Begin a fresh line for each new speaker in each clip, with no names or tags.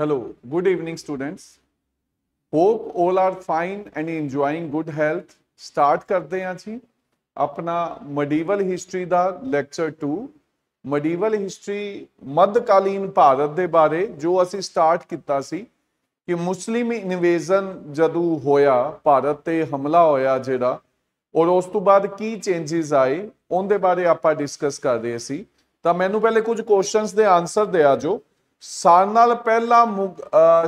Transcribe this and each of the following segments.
Hello, good evening students.
Hope all are fine and enjoying good health. Start ਕਰਦੇ ਹਾਂ ਜੀ ਆਪਣਾ medieval history ਦਾ ਲੈਕਚਰ 2 ਮੈਡੀਵਲ ਹਿਸਟਰੀ ਮੱਧਕਾਲੀਨ ਭਾਰਤ ਦੇ ਬਾਰੇ ਜੋ ਅਸੀਂ ਸਟਾਰਟ ਕੀਤਾ ਸੀ ਕਿ ਮੁਸਲਿਮ ਇਨਵੇਜ਼ਨ ਜਦੋਂ ਹੋਇਆ ਭਾਰਤ ਤੇ ਹਮਲਾ ਹੋਇਆ ਜਿਹੜਾ ਔਰ ਉਸ ਤੋਂ ਬਾਅਦ ਕੀ ਚੇਂजेस ਆਏ ਉਹਦੇ ਬਾਰੇ ਆਪਾਂ ਡਿਸਕਸ ਕਰਦੇ ਸੀ ਤਾਂ ਮੈਨੂੰ ਪਹਿਲੇ ਕੁਝ ਕੁਐਸਚਨਸ ਦੇ ਆਨਸਰ ਦਿਆ ਜੋ ਸਾਰ ਨਾਲ ਪਹਿਲਾ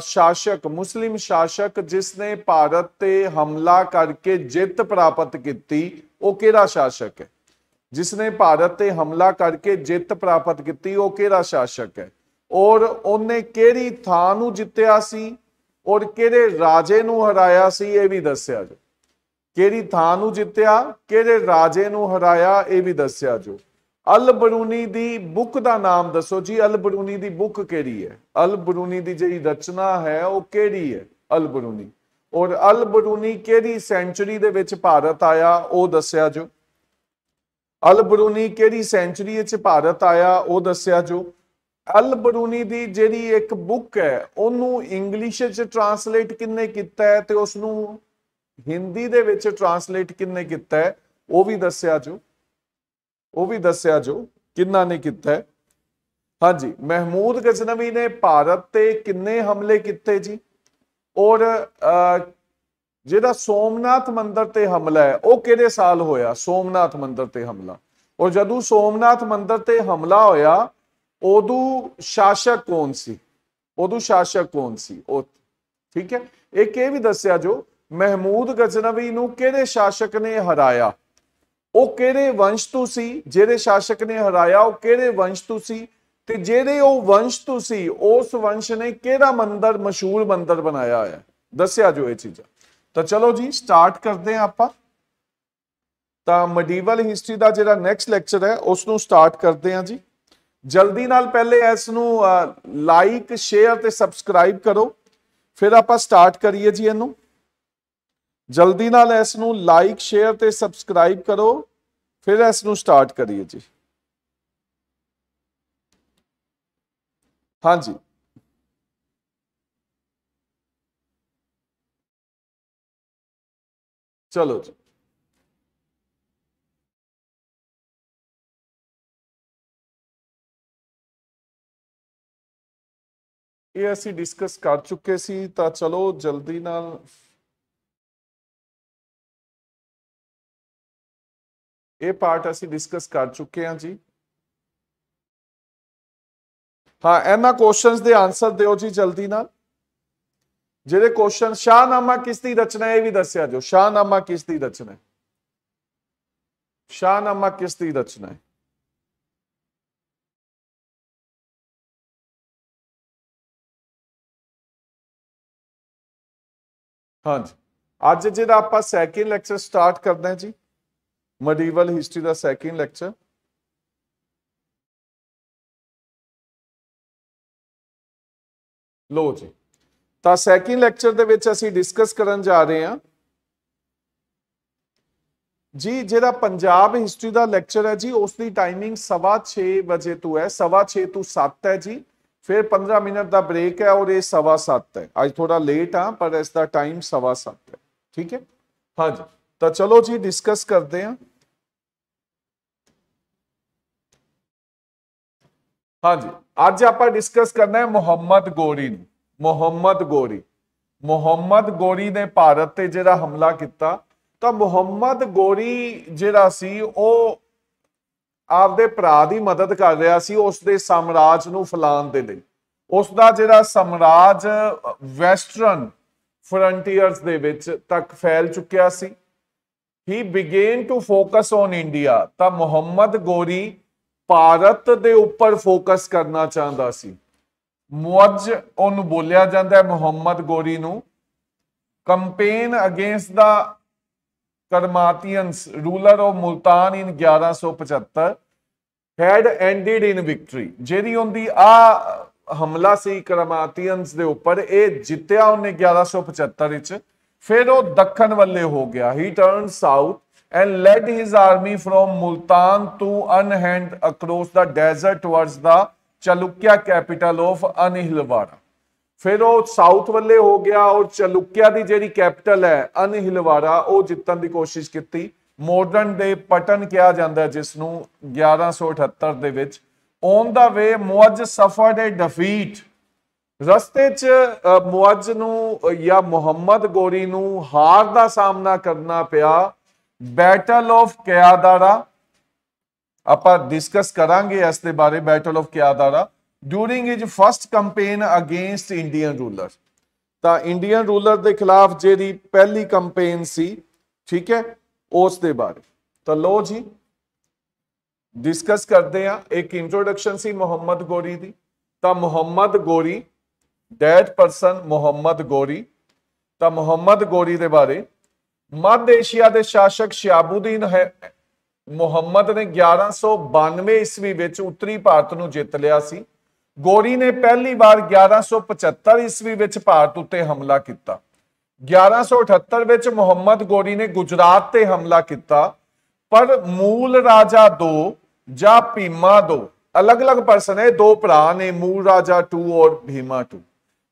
ਸ਼ਾਸਕ ਮੁਸਲਿਮ ਸ਼ਾਸਕ ਜਿਸ ਨੇ ਭਾਰਤ ਤੇ ਹਮਲਾ ਕਰਕੇ ਜਿੱਤ ਪ੍ਰਾਪਤ ਕੀਤੀ ਉਹ ਕਿਹੜਾ ਸ਼ਾਸਕ ਹੈ ਜਿਸ ਨੇ ਭਾਰਤ ਤੇ ਹਮਲਾ ਕਰਕੇ ਜਿੱਤ ਪ੍ਰਾਪਤ ਕੀਤੀ ਉਹ ਕਿਹੜਾ ਸ਼ਾਸਕ ਹੈ ਔਰ ਉਹਨੇ ਕਿਹੜੀ ਥਾਂ ਨੂੰ ਜਿੱਤਿਆ ਸੀ ਔਰ ਕਿਹੜੇ ਰਾਜੇ ਨੂੰ ਹਰਾਇਆ ਸੀ ਇਹ ਵੀ ਦੱਸਿਆ ਜੋ ਕਿਹੜੀ ਥਾਂ ਨੂੰ ਜਿੱਤਿਆ ਕਿਹੜੇ ਰਾਜੇ ਨੂੰ ਹਰਾਇਆ ਇਹ ਵੀ ਦੱਸਿਆ ਜੋ ਅਲ ਬਰੂਨੀ ਦੀ ਬੁੱਕ ਦਾ ਨਾਮ ਦੱਸੋ ਜੀ ਅਲ ਬਰੂਨੀ ਦੀ ਬੁੱਕ ਕਿਹੜੀ ਹੈ ਅਲ ਬਰੂਨੀ ਦੀ ਜਿਹੜੀ ਰਚਨਾ ਹੈ ਉਹ ਕਿਹੜੀ ਹੈ ਅਲ ਬਰੂਨੀ ਔਰ ਅਲ ਬਰੂਨੀ ਕਿਹੜੀ ਸੈਂਚਰੀ ਦੇ ਵਿੱਚ ਭਾਰਤ ਆਇਆ ਉਹ ਦੱਸਿਆ ਜੋ ਅਲ ਬਰੂਨੀ ਕਿਹੜੀ ਸੈਂਚਰੀ ਵਿੱਚ ਭਾਰਤ ਆਇਆ ਉਹ ਦੱਸਿਆ ਜੋ ਅਲ ਬਰੂਨੀ ਦੀ ਜਿਹੜੀ ਇੱਕ ਬੁੱਕ ਹੈ ਉਹਨੂੰ ਇੰਗਲਿਸ਼ ਵਿੱਚ ਟਰਾਂਸਲੇਟ ਕਿੰਨੇ ਕੀਤਾ ਹੈ ਤੇ ਉਸ ਨੂੰ ਹਿੰਦੀ ਦੇ ਵਿੱਚ ਟਰਾਂਸਲੇਟ ਕਿੰਨੇ ਕੀਤਾ ਹੈ ਉਹ ਵੀ ਦੱਸਿਆ ਜੋ ਉਹ ਵੀ ਦੱਸਿਆ ਜੋ ਕਿੰਨਾ ਨੇ ਕੀਤਾ ਹਾਂਜੀ ਮਹਿਮੂਦ ਗਜ਼ਨਵੀ ਨੇ ਭਾਰਤ ਤੇ ਕਿੰਨੇ ਹਮਲੇ ਕੀਤੇ ਜੀ ਔਰ ਜਿਹੜਾ ਸੋਮਨਾਥ ਮੰਦਿਰ ਤੇ ਹਮਲਾ ਹੈ ਉਹ ਕਿਹੜੇ ਸਾਲ ਹੋਇਆ ਸੋਮਨਾਥ ਮੰਦਿਰ ਤੇ ਹਮਲਾ ਔਰ ਜਦੋਂ ਸੋਮਨਾਥ ਮੰਦਿਰ ਤੇ ਹਮਲਾ ਹੋਇਆ ਉਦੋਂ ਸ਼ਾਸਕ ਕੌਣ ਸੀ ਉਦੋਂ ਸ਼ਾਸਕ ਕੌਣ ਸੀ ਉਹ ਠੀਕ ਹੈ ਇਹ ਕਿਹ ਵੀ ਦੱਸਿਆ ਜੋ ਮਹਿਮੂਦ ਗਜ਼ਨਵੀ ਨੂੰ ਕਿਹੜੇ ਸ਼ਾਸਕ ਨੇ ਹਰਾਇਆ ਉਹ ਕਿਹੜੇ ਵੰਸ਼ ਤੋਂ ਸੀ ਜਿਹੜੇ ਸ਼ਾਸਕ ਨੇ ਹਰਾਇਆ ਉਹ ਕਿਹੜੇ ਵੰਸ਼ ਤੋਂ ਸੀ ਤੇ ਜਿਹੜੇ ਉਹ ਵੰਸ਼ ਤੋਂ ਸੀ ਉਸ ਵੰਸ਼ ਨੇ ਕਿਹੜਾ ਮੰਦਰ ਮਸ਼ਹੂਰ ਮੰਦਰ ਬਣਾਇਆ ਹੈ ਦੱਸਿਆ ਜੋ ਇਹ ਚੀਜ਼ਾਂ ਤਾਂ ਚਲੋ ਜੀ ਸਟਾਰਟ ਕਰਦੇ ਆ ਆਪਾਂ ਤਾਂ ਮੈਡੀਵਲ ਹਿਸਟਰੀ ਦਾ ਜਿਹੜਾ ਨੈਕਸਟ ਲੈਕਚਰ ਹੈ ਉਸ ਨੂੰ ਸਟਾਰਟ ਕਰਦੇ ਆ ਜੀ ਜਲਦੀ ਨਾਲ ਪਹਿਲੇ ਇਸ ਨੂੰ ਲਾਈਕ ਸ਼ੇਅਰ ਤੇ ਸਬਸਕ੍ਰਾਈਬ ਕਰੋ ਫਿਰ ਆਪਾਂ ਸਟਾਰਟ ਕਰੀਏ ਜੀ ਇਹਨੂੰ ਜਲਦੀ ਨਾਲ ਇਸ ਨੂੰ ਲਾਈਕ ਸ਼ੇਅਰ ਤੇ ਸਬਸਕ੍ਰਾਈਬ ਕਰੋ ਫਿਰ ਇਸ ਨੂੰ ਸਟਾਰਟ ਕਰੀਏ ਜੀ
ਹਾਂਜੀ ਚਲੋ ਜੀ ਇਹ ਅਸੀਂ ਡਿਸਕਸ ਕਰ ਚੁੱਕੇ ਸੀ ਤਾਂ ਚਲੋ ਜਲਦੀ ਨਾਲ ਇਹ ਪਾਰਟ ਅਸੀਂ ਡਿਸਕਸ ਕਰ ਚੁੱਕੇ ਹਾਂ ਜੀ
ਹਾਂ ਇਹਨਾਂ ਕੁਐਸਚਨਸ ਦੇ ਆਨਸਰ ਦਿਓ ਜੀ ਜਲਦੀ ਨਾਲ ਜਿਹੜੇ ਕੁਐਸਚਨ ਸ਼ਾਹਨਾਮਾ ਕਿਸ ਦੀ ਰਚਨਾ ਹੈ ਇਹ ਵੀ ਦੱਸਿਆ ਜੋ ਸ਼ਾਹਨਾਮਾ ਕਿਸ ਦੀ ਰਚਨਾ ਹੈ
ਸ਼ਾਹਨਾਮਾ ਕਿਸ ਦੀ ਰਚਨਾ ਹੈ ਹਾਂਜੀ ਅੱਜ ਜਿਹੜਾ ਆਪਾਂ ਸੈਕਿੰਡ ਲੈਕਚਰ ਸਟਾਰਟ ਕਰਦੇ ਹਾਂ ਜੀ ਮੈਡੀਵਲ ਹਿਸਟਰੀ ਦਾ ਸੈਕਿੰਡ ਲੈਕਚਰ ਲੋ ਜੀ ਤਾਂ ਸੈਕਿੰਡ ਲੈਕਚਰ ਦੇ ਵਿੱਚ ਅਸੀਂ ਡਿਸਕਸ
ਕਰਨ ਜਾ ਰਹੇ ਹਾਂ ਜੀ ਜਿਹੜਾ ਪੰਜਾਬ ਹਿਸਟਰੀ ਦਾ ਲੈਕਚਰ ਹੈ ਜੀ ਉਸ ਦੀ ਟਾਈਮਿੰਗ 6:30 ਵਜੇ ਤੋਂ ਹੈ 6:30 ਤੋਂ 7 ਹੈ ਜੀ ਫਿਰ 15 ਮਿੰਟ ਦਾ ਬ੍ਰੇਕ ਹੈ ਔਰ ਇਹ 7:30 ਹੈ ਅੱਜ ਥੋੜਾ ਲੇਟ ਆ ਪਰ ਇਸ ਦਾ ਟਾਈਮ 7:30 ਹੈ ਠੀਕ ਹੈ ਹਾਂ ਜੀ ਤਾਂ ਚਲੋ ਜੀ ਡਿਸਕਸ ਕਰਦੇ ਹਾਂ ਹਾਂਜੀ ਅੱਜ ਆਪਾਂ ਡਿਸਕਸ ਕਰਨਾ ਹੈ ਮੁਹੰਮਦ ਗੋਰੀ ਨੂੰ ਮੁਹੰਮਦ ਗੋਰੀ ਮੁਹੰਮਦ ਗੋਰੀ ਨੇ ਭਾਰਤ ਤੇ ਜਿਹੜਾ ਹਮਲਾ ਕੀਤਾ ਤਾਂ ਮੁਹੰਮਦ ਗੋਰੀ ਜਿਹੜਾ ਸੀ ਉਹ ਆਪਦੇ ਭਰਾ ਦੀ ਮਦਦ ਕਰ ਰਿਹਾ ਸੀ ਉਸ ਦੇ ਸਾਮਰਾਜ ਨੂੰ ਫਲਾਣ ਦੇ ਲਈ ਉਸ ਦਾ ਜਿਹੜਾ ਸਾਮਰਾਜ ਵੈਸਟਰਨ ਫਰੰਟੀਅਰਸ ਦੇ ਵਿੱਚ ਤੱਕ ਫੈਲ ਚੁੱਕਿਆ ਸੀ he began to focus on India ਤਾਂ ਮੁਹੰਮਦ ਗੋਰੀ ਭਾਰਤ ਦੇ ਉੱਪਰ ਫੋਕਸ ਕਰਨਾ ਚਾਹੁੰਦਾ ਸੀ ਮੁਅੱਜ ਉਹਨੂੰ ਬੋਲਿਆ ਜਾਂਦਾ ਹੈ ਮੁਹੰਮਦ ਗੋਰੀ ਨੂੰ campaign against the Qarmatians ruler of Multan in 1175 had ended in victory ਜਿਹੜੀ ਉਹਦੀ ਆ ਹਮਲਾ ਸੀ ਕਰਮਾਤੀਅਨਸ ਦੇ ਉੱਪਰ ਇਹ ਜਿੱਤਿਆ ਉਹਨੇ 1175 ਵਿੱਚ ਫਿਰ ਉਹ ਦੱਖਣ ਵੱਲੇ ਹੋ ਗਿਆ he turns south and led his army from Multan to unhand across the desert towards the Chalukya capital of Anihilwara. ਫਿਰ ਉਹ ਸਾਊਥ ਵੱਲੇ ਹੋ ਗਿਆ ਔਰ ਚਲੁਕਿਆ ਦੀ ਜਿਹੜੀ ਕੈਪੀਟਲ ਹੈ ਅਨਹਿਲਵਾਰਾ ਉਹ ਜਿੱਤਣ ਦੀ ਕੋਸ਼ਿਸ਼ ਕੀਤੀ ਮਾਡਰਨ ਦੇ ਪਟਨ ਕਿਹਾ ਜਾਂਦਾ ਜਿਸ ਨੂੰ 1178 ਦੇ ਵਿੱਚ on the way ਮੁਅਜ ਸਫਰਡ A defeat ਰਸਤੇ 'ਚ ਮੁਅਜ ਨੂੰ ਜਾਂ ਮੁਹੰਮਦ ਗੋਰੀ ਨੂੰ ਹਾਰ ਦਾ ਸਾਹਮਣਾ ਕਰਨਾ ਪਿਆ ਬੈਟਲ ਆਫ ਕਿਆਦਾਰਾ ਆਪਾਂ ਡਿਸਕਸ ਕਰਾਂਗੇ ਇਸ ਦੇ ਬਾਰੇ battle of Kayadara during his first campaign against Indian ruler ਤਾਂ ਇੰਡੀਅਨ ਰੂਲਰ ਦੇ ਖਿਲਾਫ ਜਿਹੜੀ ਪਹਿਲੀ ਕੈਂਪੇਨ ਸੀ ਠੀਕ ਹੈ ਉਸ ਦੇ ਬਾਰੇ ਤਾਂ ਲੋ ਜੀ ਡਿਸਕਸ ਕਰਦੇ ਆ ਇੱਕ ਇੰਟਰੋਡਕਸ਼ਨ ਸੀ ਮੁਹੰਮਦ ਗੋਰੀ ਦੀ ਤਾਂ ਮੁਹੰਮਦ ਗੋਰੀ ਦੈਟ ਪਰਸਨ ਮੁਹੰਮਦ ਗੋਰੀ ਤਾਂ ਮੁਹੰਮਦ ਗੋਰੀ ਦੇ ਬਾਰੇ ਮੱਧ ਏਸ਼ੀਆ ਦੇ ਸ਼ਾਸਕ ਸ਼ਿਆਬੂਦੀਨ ਮੁਹੰਮਦ ਨੇ 1192 ਈਸਵੀ ਵਿੱਚ ਉੱਤਰੀ ਭਾਰਤ ਨੂੰ ਜਿੱਤ ਲਿਆ ਸੀ ਗੋਰੀ ਨੇ ਪਹਿਲੀ ਵਾਰ 1175 ਈਸਵੀ ਵਿੱਚ ਭਾਰਤ ਉੱਤੇ ਹਮਲਾ ਕੀਤਾ 1178 ਵਿੱਚ ਮੁਹੰਮਦ ਗੋਰੀ ਨੇ ਗੁਜਰਾਤ ਤੇ ਹਮਲਾ ਕੀਤਾ ਪਰ ਮੂਲ ਰਾਜਾ 2 ਜਾਂ ਭੀਮਾ 2 ਅਲੱਗ-ਅਲੱਗ ਪਰਸਨ ਹੈ ਦੋ ਭਰਾ ਨੇ ਮੂਲ ਰਾਜਾ 2 ਔਰ ਭੀਮਾ 2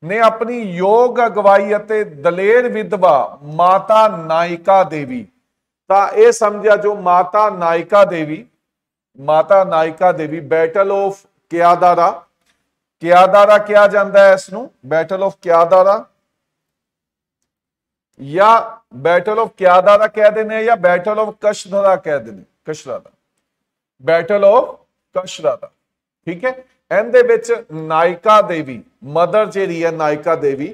ਨੇ ਆਪਣੀ ਯੋਗ ਅਗਵਾਈ ਅਤੇ ਦਲੇਰ ਵਿਧਵਾ ਮਾਤਾ ਨਾਇਕਾ ਦੇਵੀ ਤਾਂ ਇਹ ਸਮਝਿਆ ਜੋ ਮਾਤਾ ਨਾਇਕਾ ਦੇਵੀ ਮਾਤਾ ਨਾਇਕਾ ਦੇਵੀ ਬੈਟਲ ਆਫ ਕਿਆਦਾਰਾ ਕਿਆਦਾਰਾ ਕਿਹਾ ਜਾਂਦਾ ਹੈ ਇਸ ਨੂੰ ਬੈਟਲ ਆਫ ਕਿਆਦਾਰਾ ਜਾਂ ਬੈਟਲ ਆਫ ਕਿਆਦਾਰਾ ਕਹਿ ਦਿੰਦੇ ਆ ਜਾਂ ਬੈਟਲ ਆਫ ਕਸ਼ਧਰਾ ਕਹਿ ਦਿੰਦੇ ਕਸ਼ਰਾ ਦਾ ਬੈਟਲ ਆਫ ਕਸ਼ਰਾ ਦਾ ਠੀਕ ਹੈ ਇਹਦੇ ਵਿੱਚ ਨਾਇਕਾ ਦੇਵੀ ਮਦਰ ਜਿਹੜੀ ਹੈ ਨਾਇਕਾ ਦੇਵੀ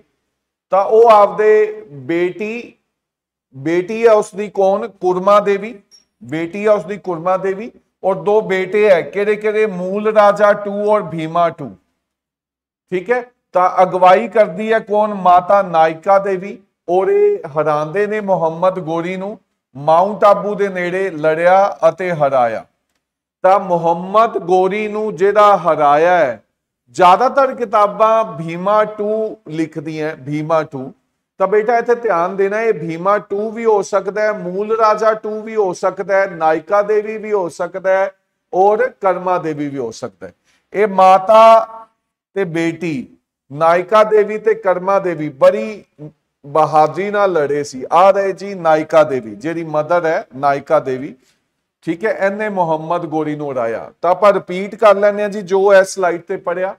ਤਾਂ ਉਹ ਆਪਦੇ ਬੇਟੀ ਬੇਟੀ ਹੈ ਉਸ ਦੀ ਕੌਣ ਕੁਰਮਾ ਦੇਵੀ ਬੇਟੀ ਹੈ ਉਸ ਦੀ ਕੁਰਮਾ ਦੇਵੀ ਔਰ ਦੋ ਬੇਟੇ ਹੈ ਕਿਹੜੇ ਕਿਹੜੇ ਮੂਲ ਰਾਜਾ 2 ਔਰ ਭੀਮਾ 2 ਠੀਕ ਹੈ ਤਾਂ ਅਗਵਾਈ ਕਰਦੀ ਹੈ ਕੌਣ ਮਾਤਾ ਨਾਇਕਾ ਦੇਵੀ ਔਰ ਇਹ ਹਰਾਂਦੇ ਨੇ ਮੁਹੰਮਦ ਗੋਰੀ ਨੂੰ ਮਾਉਂਟ ਆਬੂ ਦੇ ਨੇੜੇ ਲੜਿਆ ਅਤੇ ਹਰਾਇਆ ਤਾਂ ਮੁਹੰਮਦ ਗੋਰੀ ਨੂੰ ਜਿਹੜਾ ਹਰਾਇਆ ਹੈ ਜ਼ਿਆਦਾਤਰ ਕਿਤਾਬਾਂ ਭੀਮਾ 2 ਲਿਖਦੀਆਂ ਭੀਮਾ 2 ਤਾਂ ਬੇਟਾ ਇੱਥੇ ਧਿਆਨ ਦੇਣਾ ਇਹ ਭੀਮਾ 2 ਵੀ ਹੋ ਸਕਦਾ ਹੈ ਮੂਲ ਰਾਜਾ 2 ਵੀ ਹੋ ਸਕਦਾ ਹੈ ਨਾਇਕਾ ਦੇਵੀ ਵੀ ਹੋ ਸਕਦਾ ਹੈ ਔਰ ਕਰਮਾ ਦੇਵੀ ਵੀ ਹੋ ਸਕਦਾ ਹੈ ਇਹ ਮਾਤਾ ਤੇ ਬੇਟੀ ਨਾਇਕਾ ਦੇਵੀ ਤੇ ਕਰਮਾ ਦੇਵੀ ਬੜੀ ਬਹਾਦਰੀ ਨਾਲ ਲੜੇ ਸੀ ਆ ਰਹੇ ਜੀ ਨਾਇਕਾ ਦੇਵੀ ਜਿਹੜੀ ਮਦਰ ਹੈ ਨਾਇਕਾ ਦੇਵੀ ਠੀਕ ਹੈ ਇਹਨੇ ਮੁਹੰਮਦ ਗੋਰੀ ਨੂੰ ਉਡਾਇਆ ਤਾਂ ਆਪਾਂ ਰਿਪੀਟ ਕਰ ਲੈਂਦੇ ਆ ਜੀ ਜੋ ਇਸ ਸਲਾਈਡ ਤੇ ਪੜਿਆ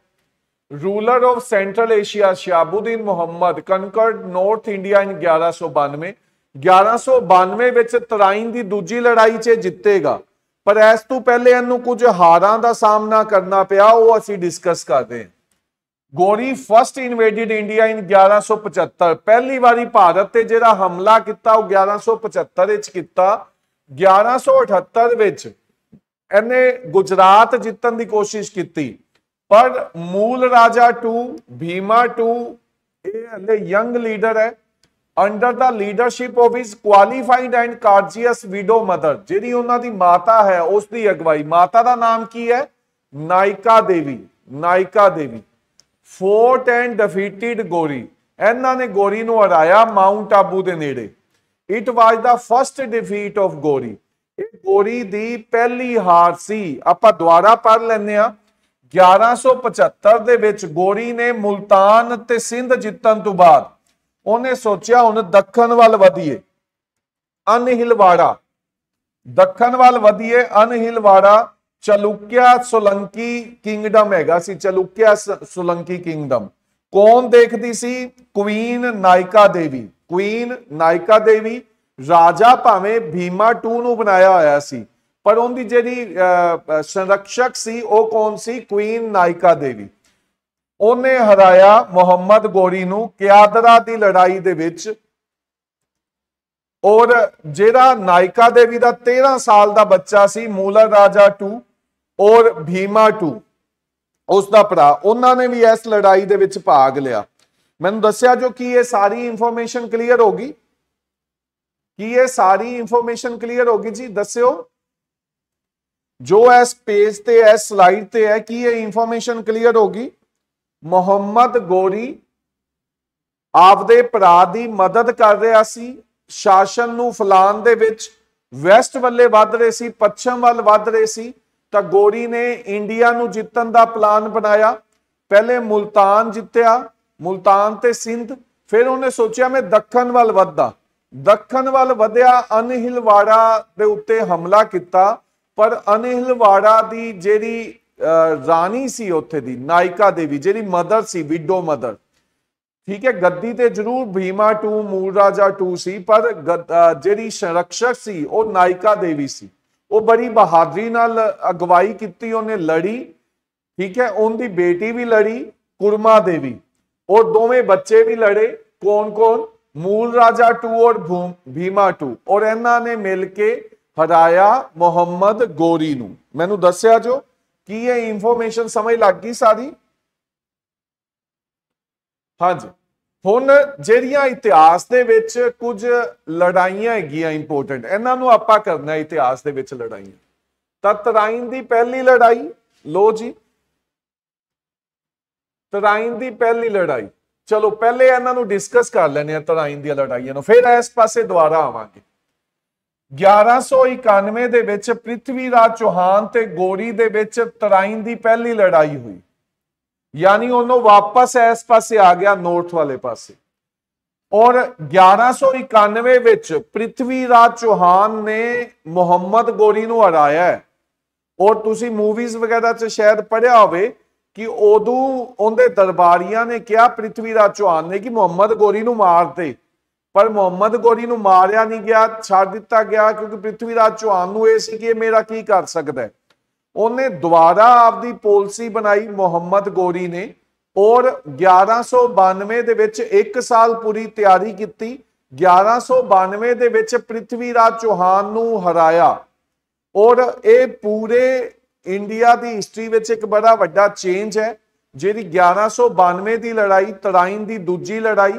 ruler of central Asia Shihabuddin Muhammad conquered north India in 1192 1192 ਵਿੱਚ ਤਰਾਈਨ ਦੀ ਦੂਜੀ ਲੜਾਈ 'ਚ ਜਿੱਤੇਗਾ ਪਰ ਇਸ ਤੋਂ ਪਹਿਲੇ ਇਹਨੂੰ ਕੁਝ ਹਾਰਾਂ ਦਾ ਸਾਹਮਣਾ ਕਰਨਾ ਪਿਆ ਉਹ ਅਸੀਂ ਡਿਸਕਸ ਕਰਦੇ ਹਾਂ ਗੋਰੀ ਫਰਸਟ ਇਨਵੇਡਡ ਇੰਡੀਆ ਇਨ 1175 ਪਹਿਲੀ ਵਾਰੀ ਭਾਰਤ ਤੇ ਜਿਹੜਾ ਹਮਲਾ ਕੀਤਾ ਉਹ 1175 ਵਿੱਚ ਕੀਤਾ 1178 ਵਿੱਚ ਇਹਨੇ ਗੁਜਰਾਤ ਜਿੱਤਣ ਦੀ ਕੋਸ਼ਿਸ਼ ਕੀਤੀ ਪਰ ਮੂਲ ਰਾਜਾ 2 ਭੀਮਾ 2 ਇਹ ਹਲੇ ਯੰਗ ਲੀਡਰ ਹੈ under the leadership of his qualified and courageous widow mother ਜਿਹੜੀ ਉਹਨਾਂ ਦੀ ਮਾਤਾ ਹੈ ਉਸ ਦੀ ਅਗਵਾਈ ਮਾਤਾ ਦਾ ਨਾਮ ਕੀ ਹੈ ਨਾਇਕਾ ਦੇਵੀ ਨਾਇਕਾ ਦੇਵੀ ਫੋਰਟ ਐਂਡ ਡਿਫੀਟਡ ਗੋਰੀ ਇਹਨਾਂ ਨੇ ਗੋਰੀ ਨੂੰ ਹਰਾਇਆ ਮਾਉਂਟ ਆਬੂ ਦੇ ਨੇੜੇ ਇਟ ਵਾਜ ਦਾ ਫਰਸਟ ਡਿਫੀਟ ਆਫ ਗੋਰੀ ਇਹ ਗੋਰੀ ਦੀ ਪਹਿਲੀ ਹਾਰ ਸੀ ਆਪਾਂ ਦੁਆਰਾ ਪੜ ਲੈਨੇ ਆ 1175 ਦੇ ਵਿੱਚ ਗੋਰੀ ਨੇ ਮੁਲਤਾਨ ਤੇ ਸਿੰਧ ਜਿੱਤਣ ਤੋਂ ਬਾਅਦ ਉਹਨੇ ਸੋਚਿਆ ਹੁਣ ਦੱਖਣ ਵੱਲ ਵਧੀਏ ਅਨਹਿਲਵਾੜਾ ਦੱਖਣ ਵੱਲ ਵਧੀਏ ਅਨਹਿਲਵਾੜਾ ਚਲੁਕਿਆ ਸੁਲੰਕੀ ਕਿੰਗਡਮ ਹੈਗਾ ਸੀ ਚਲੁਕਿਆ ਸੁਲੰਕੀ ਕਿੰਗਡਮ ਕੌਣ ਦੇਖਦੀ ਸੀ ਕੁਈਨ ਨਾਇਕਾ ਦੇਵੀ ਕੁਈਨ ਨਾਇਕਾ ਦੇਵੀ ਰਾਜਾ ਭਾਵੇਂ ਭੀਮਾ 2 ਨੂੰ ਬਣਾਇਆ ਹੋਇਆ ਸੀ ਪਰ ਉਹਦੀ ਜਿਹੜੀ ਸੰਰਕਸ਼ਕ ਸੀ ਉਹ ਕੌਣ ਸੀ ਕੁਈਨ ਨਾਇਕਾ ਦੇਵੀ ਉਹਨੇ ਹਰਾਇਆ ਮੁਹੰਮਦ ਗੋਰੀ ਨੂੰ ਕਿਆਦਰਾ ਦੀ ਲੜਾਈ ਦੇ ਵਿੱਚ ਔਰ ਜਿਹੜਾ ਨਾਇਕਾ ਦੇਵੀ ਦਾ 13 ਸਾਲ ਦਾ ਬੱਚਾ ਸੀ ਮੂਲਾ ਰਾਜਾ 2 ਔਰ ਭੀਮਾ 2 ਉਸ ਦਾ ਭਰਾ ਉਹਨਾਂ ਨੇ ਵੀ ਇਸ ਲੜਾਈ ਦੇ ਵਿੱਚ ਭਾਗ ਲਿਆ ਮੈਨੂੰ ਦੱਸਿਆ ਜੋ ਕਿ ਇਹ ਸਾਰੀ ਇਨਫੋਰਮੇਸ਼ਨ ਕਲੀਅਰ ਹੋ ਗਈ ਕਿ ਇਹ ਸਾਰੀ ਇਨਫੋਰਮੇਸ਼ਨ ਕਲੀਅਰ ਹੋ ਗਈ ਜੀ ਦੱਸਿਓ ਜੋ ਇਸ ਪੇਜ ਤੇ ਐ ਸਲਾਈਡ ਤੇ ਹੈ ਕੀ ਇਹ ਇਨਫੋਰਮੇਸ਼ਨ ਕਲੀਅਰ ਹੋ ਗਈ ਮੁਹੰਮਦ ਗੋਰੀ ਆਪਦੇ ਭਰਾ ਦੀ ਮਦਦ ਕਰ ਰਿਹਾ ਸੀ ਸ਼ਾਸਨ ਨੂੰ ਫਲਾਣ ਦੇ ਵਿੱਚ ਵੈਸਟ ਵੱਲੇ ਵੱਧ ਰਹੇ ਸੀ ਪੱਛਮ ਵੱਲ ਵੱਧ ਰਹੇ ਸੀ ਤਾਂ ਗੋਰੀ ਨੇ ਇੰਡੀਆ ਨੂੰ ਜਿੱਤਣ ਦਾ ਪਲਾਨ ਬਣਾਇਆ ਪਹਿਲੇ ਮੁਲਤਾਨ ਜਿੱਤਿਆ ਮੁਲਤਾਨ ਤੇ ਸਿੰਧ ਫਿਰ ਉਹਨੇ ਸੋਚਿਆ ਮੈਂ ਦੱਖਣ ਵੱਲ ਵੱਧਦਾ ਦੱਖਣ ਵੱਲ ਵਧਿਆ ਅਨਹਿਲਵਾੜਾ ਦੇ ਉੱਤੇ ਹਮਲਾ ਕੀਤਾ ਪਰ ਅਨਹਿਲਵਾੜਾ ਦੀ ਜਿਹੜੀ ਰਾਣੀ ਸੀ ਉੱਥੇ ਦੀ ਨਾਇਕਾ ਦੇਵੀ ਜਿਹੜੀ ਮਦਰ ਸੀ ਵਿਡੋ ਮਦਰ ਠੀਕ ਹੈ ਗੱਦੀ ਤੇ ਜ਼ਰੂਰ ਭੀਮਾ 2 ਮੂਲ ਰਾਜਾ 2 ਸੀ ਪਰ ਜਿਹੜੀ ਸੰਰਕਸ਼ਕ ਸੀ ਉਹ ਨਾਇਕਾ ਦੇਵੀ ਸੀ ਉਹ ਬੜੀ ਬਹਾਦਰੀ ਨਾਲ ਅਗਵਾਈ ਕੀਤੀ ਉਹਨੇ ਲੜੀ ਠੀਕ ਹੈ ਉਹਦੀ ਬੇਟੀ ਵੀ ਲੜੀ ਕੁਰਮਾ ਦੇਵੀ और ਦੋਵੇਂ ਬੱਚੇ ਵੀ ਲੜੇ ਕੌਣ-ਕੌਣ ਮੂਲ ਰਾਜਾ 2 ਔਰ ਭੀਮਾ 2 ਔਰ ਇਹਨਾਂ ਨੇ ਮਿਲ ਕੇ ਹਰਾਇਆ ਮੁਹੰਮਦ ਗੋਰੀ ਨੂੰ ਮੈਨੂੰ ਦੱਸਿਆ ਜੋ ਕੀ ਇਹ ਇਨਫੋਰਮੇਸ਼ਨ ਸਮਝ ਲੱਗ ਗਈ ਸਾਰੀ ਹਾਂਜੀ ਹੁਣ ਜਿਹੜੀਆਂ ਇਤਿਹਾਸ ਦੇ ਵਿੱਚ ਕੁਝ ਲੜਾਈਆਂ ਹੈਗੀਆਂ ਇੰਪੋਰਟੈਂਟ ਇਹਨਾਂ ਨੂੰ ਆਪਾਂ ਕਰਨਾ ਇਤਿਹਾਸ ਦੇ ਵਿੱਚ ਲੜਾਈਆਂ ਤਾਂ ਤਰਾਈਨ ਦੀ ਪਹਿਲੀ ਲੜਾਈ ਲੋ ਜੀ ਤਰਾਈਨ ਦੀ ਪਹਿਲੀ ਲੜਾਈ ਚਲੋ ਪਹਿਲੇ ਇਹਨਾਂ ਨੂੰ ਡਿਸਕਸ ਕਰ ਲੈਣੇ ਆ ਤਰਾਈਨ ਦੀਆਂ ਲੜਾਈਆਂ ਨੂੰ ਫਿਰ ਇਸ ਪਾਸੇ ਦੁਬਾਰਾ ਆਵਾਂਗੇ 1191 ਦੇ ਵਿੱਚ ਪ੍ਰਿਥਵੀ ਰਾਜ ਚੌਹਾਨ ਤੇ ਗੋਰੀ ਦੇ ਵਿੱਚ ਤਰਾਈਨ ਦੀ ਪਹਿਲੀ ਲੜਾਈ ਹੋਈ ਯਾਨੀ ਉਹਨੋਂ ਵਾਪਸ ਇਸ ਪਾਸੇ ਆ ਗਿਆ ਨੋਰਥ ਵਾਲੇ ਪਾਸੇ ਔਰ 1191 ਵਿੱਚ ਪ੍ਰਿਥਵੀ ਰਾਜ ਚੌਹਾਨ ਨੇ ਮੁਹੰਮਦ ਗੋਰੀ ਨੂੰ ਹਰਾਇਆ ਔਰ ਤੁਸੀਂ ਮੂਵੀਜ਼ ਵਗੈਰਾ 'ਚ ਸ਼ਾਇਦ ਪੜਿਆ ਹੋਵੇ ਕਿ ਉਦੋਂ ਉਹਦੇ ਦਰਬਾਰੀਆਂ ਨੇ ਕਿਹਾ ਪ੍ਰਿਥਵੀ ਰਾਜ ਚੌਹਾਨ ਨੇ ਕਿ ਮੁਹੰਮਦ ਗੋਰੀ ਨੂੰ ਮਾਰ ਦੇ ਪਰ ਮੁਹੰਮਦ ਗੋਰੀ ਨੂੰ ਮਾਰਿਆ ਨਹੀਂ ਗਿਆ ਛੱਡ ਦਿੱਤਾ ਗਿਆ ਕਿਉਂਕਿ ਪ੍ਰਿਥਵੀ ਰਾਜ ਚੌਹਾਨ ਨੂੰ ਇਹ ਸੀ ਕਿ ਇਹ ਮੇਰਾ ਕੀ ਕਰ ਸਕਦਾ ਹੈ ਉਹਨੇ ਦੁਬਾਰਾ ਆਪਦੀ ਪਾਲਿਸੀ ਬਣਾਈ ਮੁਹੰਮਦ ਗੋਰੀ ਨੇ ਔਰ 1192 ਦੇ ਵਿੱਚ 1 ਸਾਲ ਪੂਰੀ ਤਿਆਰੀ ਕੀਤੀ 1192 ਦੇ ਵਿੱਚ ਪ੍ਰਿਥਵੀ ਰਾਜ ਚੌਹਾਨ ਨੂੰ ਹਰਾਇਆ ਔਰ ਇਹ ਪੂਰੇ ਇੰਡੀਆ ਦੀ ਹਿਸਟਰੀ ਵਿੱਚ ਇੱਕ ਬੜਾ ਵੱਡਾ ਚੇਂਜ ਹੈ ਜਿਹੜੀ 1192 ਦੀ ਲੜਾਈ ਤਰਾਈਨ ਦੀ ਦੂਜੀ ਲੜਾਈ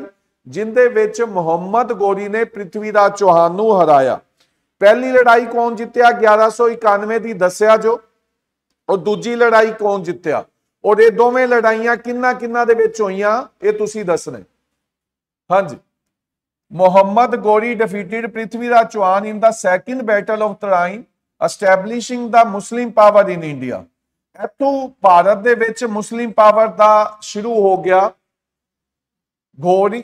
ਜਿੰਦੇ ਵਿੱਚ ਮੁਹੰਮਦ ਗੋਰੀ ਨੇ ਪ੍ਰਿਥਵੀ ਦਾ ਚੌਹਾਨ ਨੂੰ ਹਰਾਇਆ ਪਹਿਲੀ ਲੜਾਈ ਕੌਣ ਜਿੱਤਿਆ 1191 ਦੀ ਦੱਸਿਆ ਜੋ ਔਰ ਦੂਜੀ ਲੜਾਈ ਕੌਣ ਜਿੱਤਿਆ ਔਰ ਇਹ ਦੋਵੇਂ ਲੜਾਈਆਂ ਕਿੰਨਾ ਕਿੰਨਾ ਦੇ ਵਿੱਚ ਹੋਈਆਂ ਇਹ ਤੁਸੀਂ ਦੱਸਣਾ ਹਾਂਜੀ ਮੁਹੰਮਦ ਗੋਰੀ ਡਿਫੀਟਡ ਪ੍ਰਿਥਵੀ ਦਾ Chauhan in the second battle of Tarain establishing the Muslim power in India ਇਥੋਂ ਭਾਰਤ ਦੇ ਵਿੱਚ ਮੁਸਲਿਮ ਪਾਵਰ ਦਾ ਸ਼ੁਰੂ ਹੋ ਗਿਆ Ghori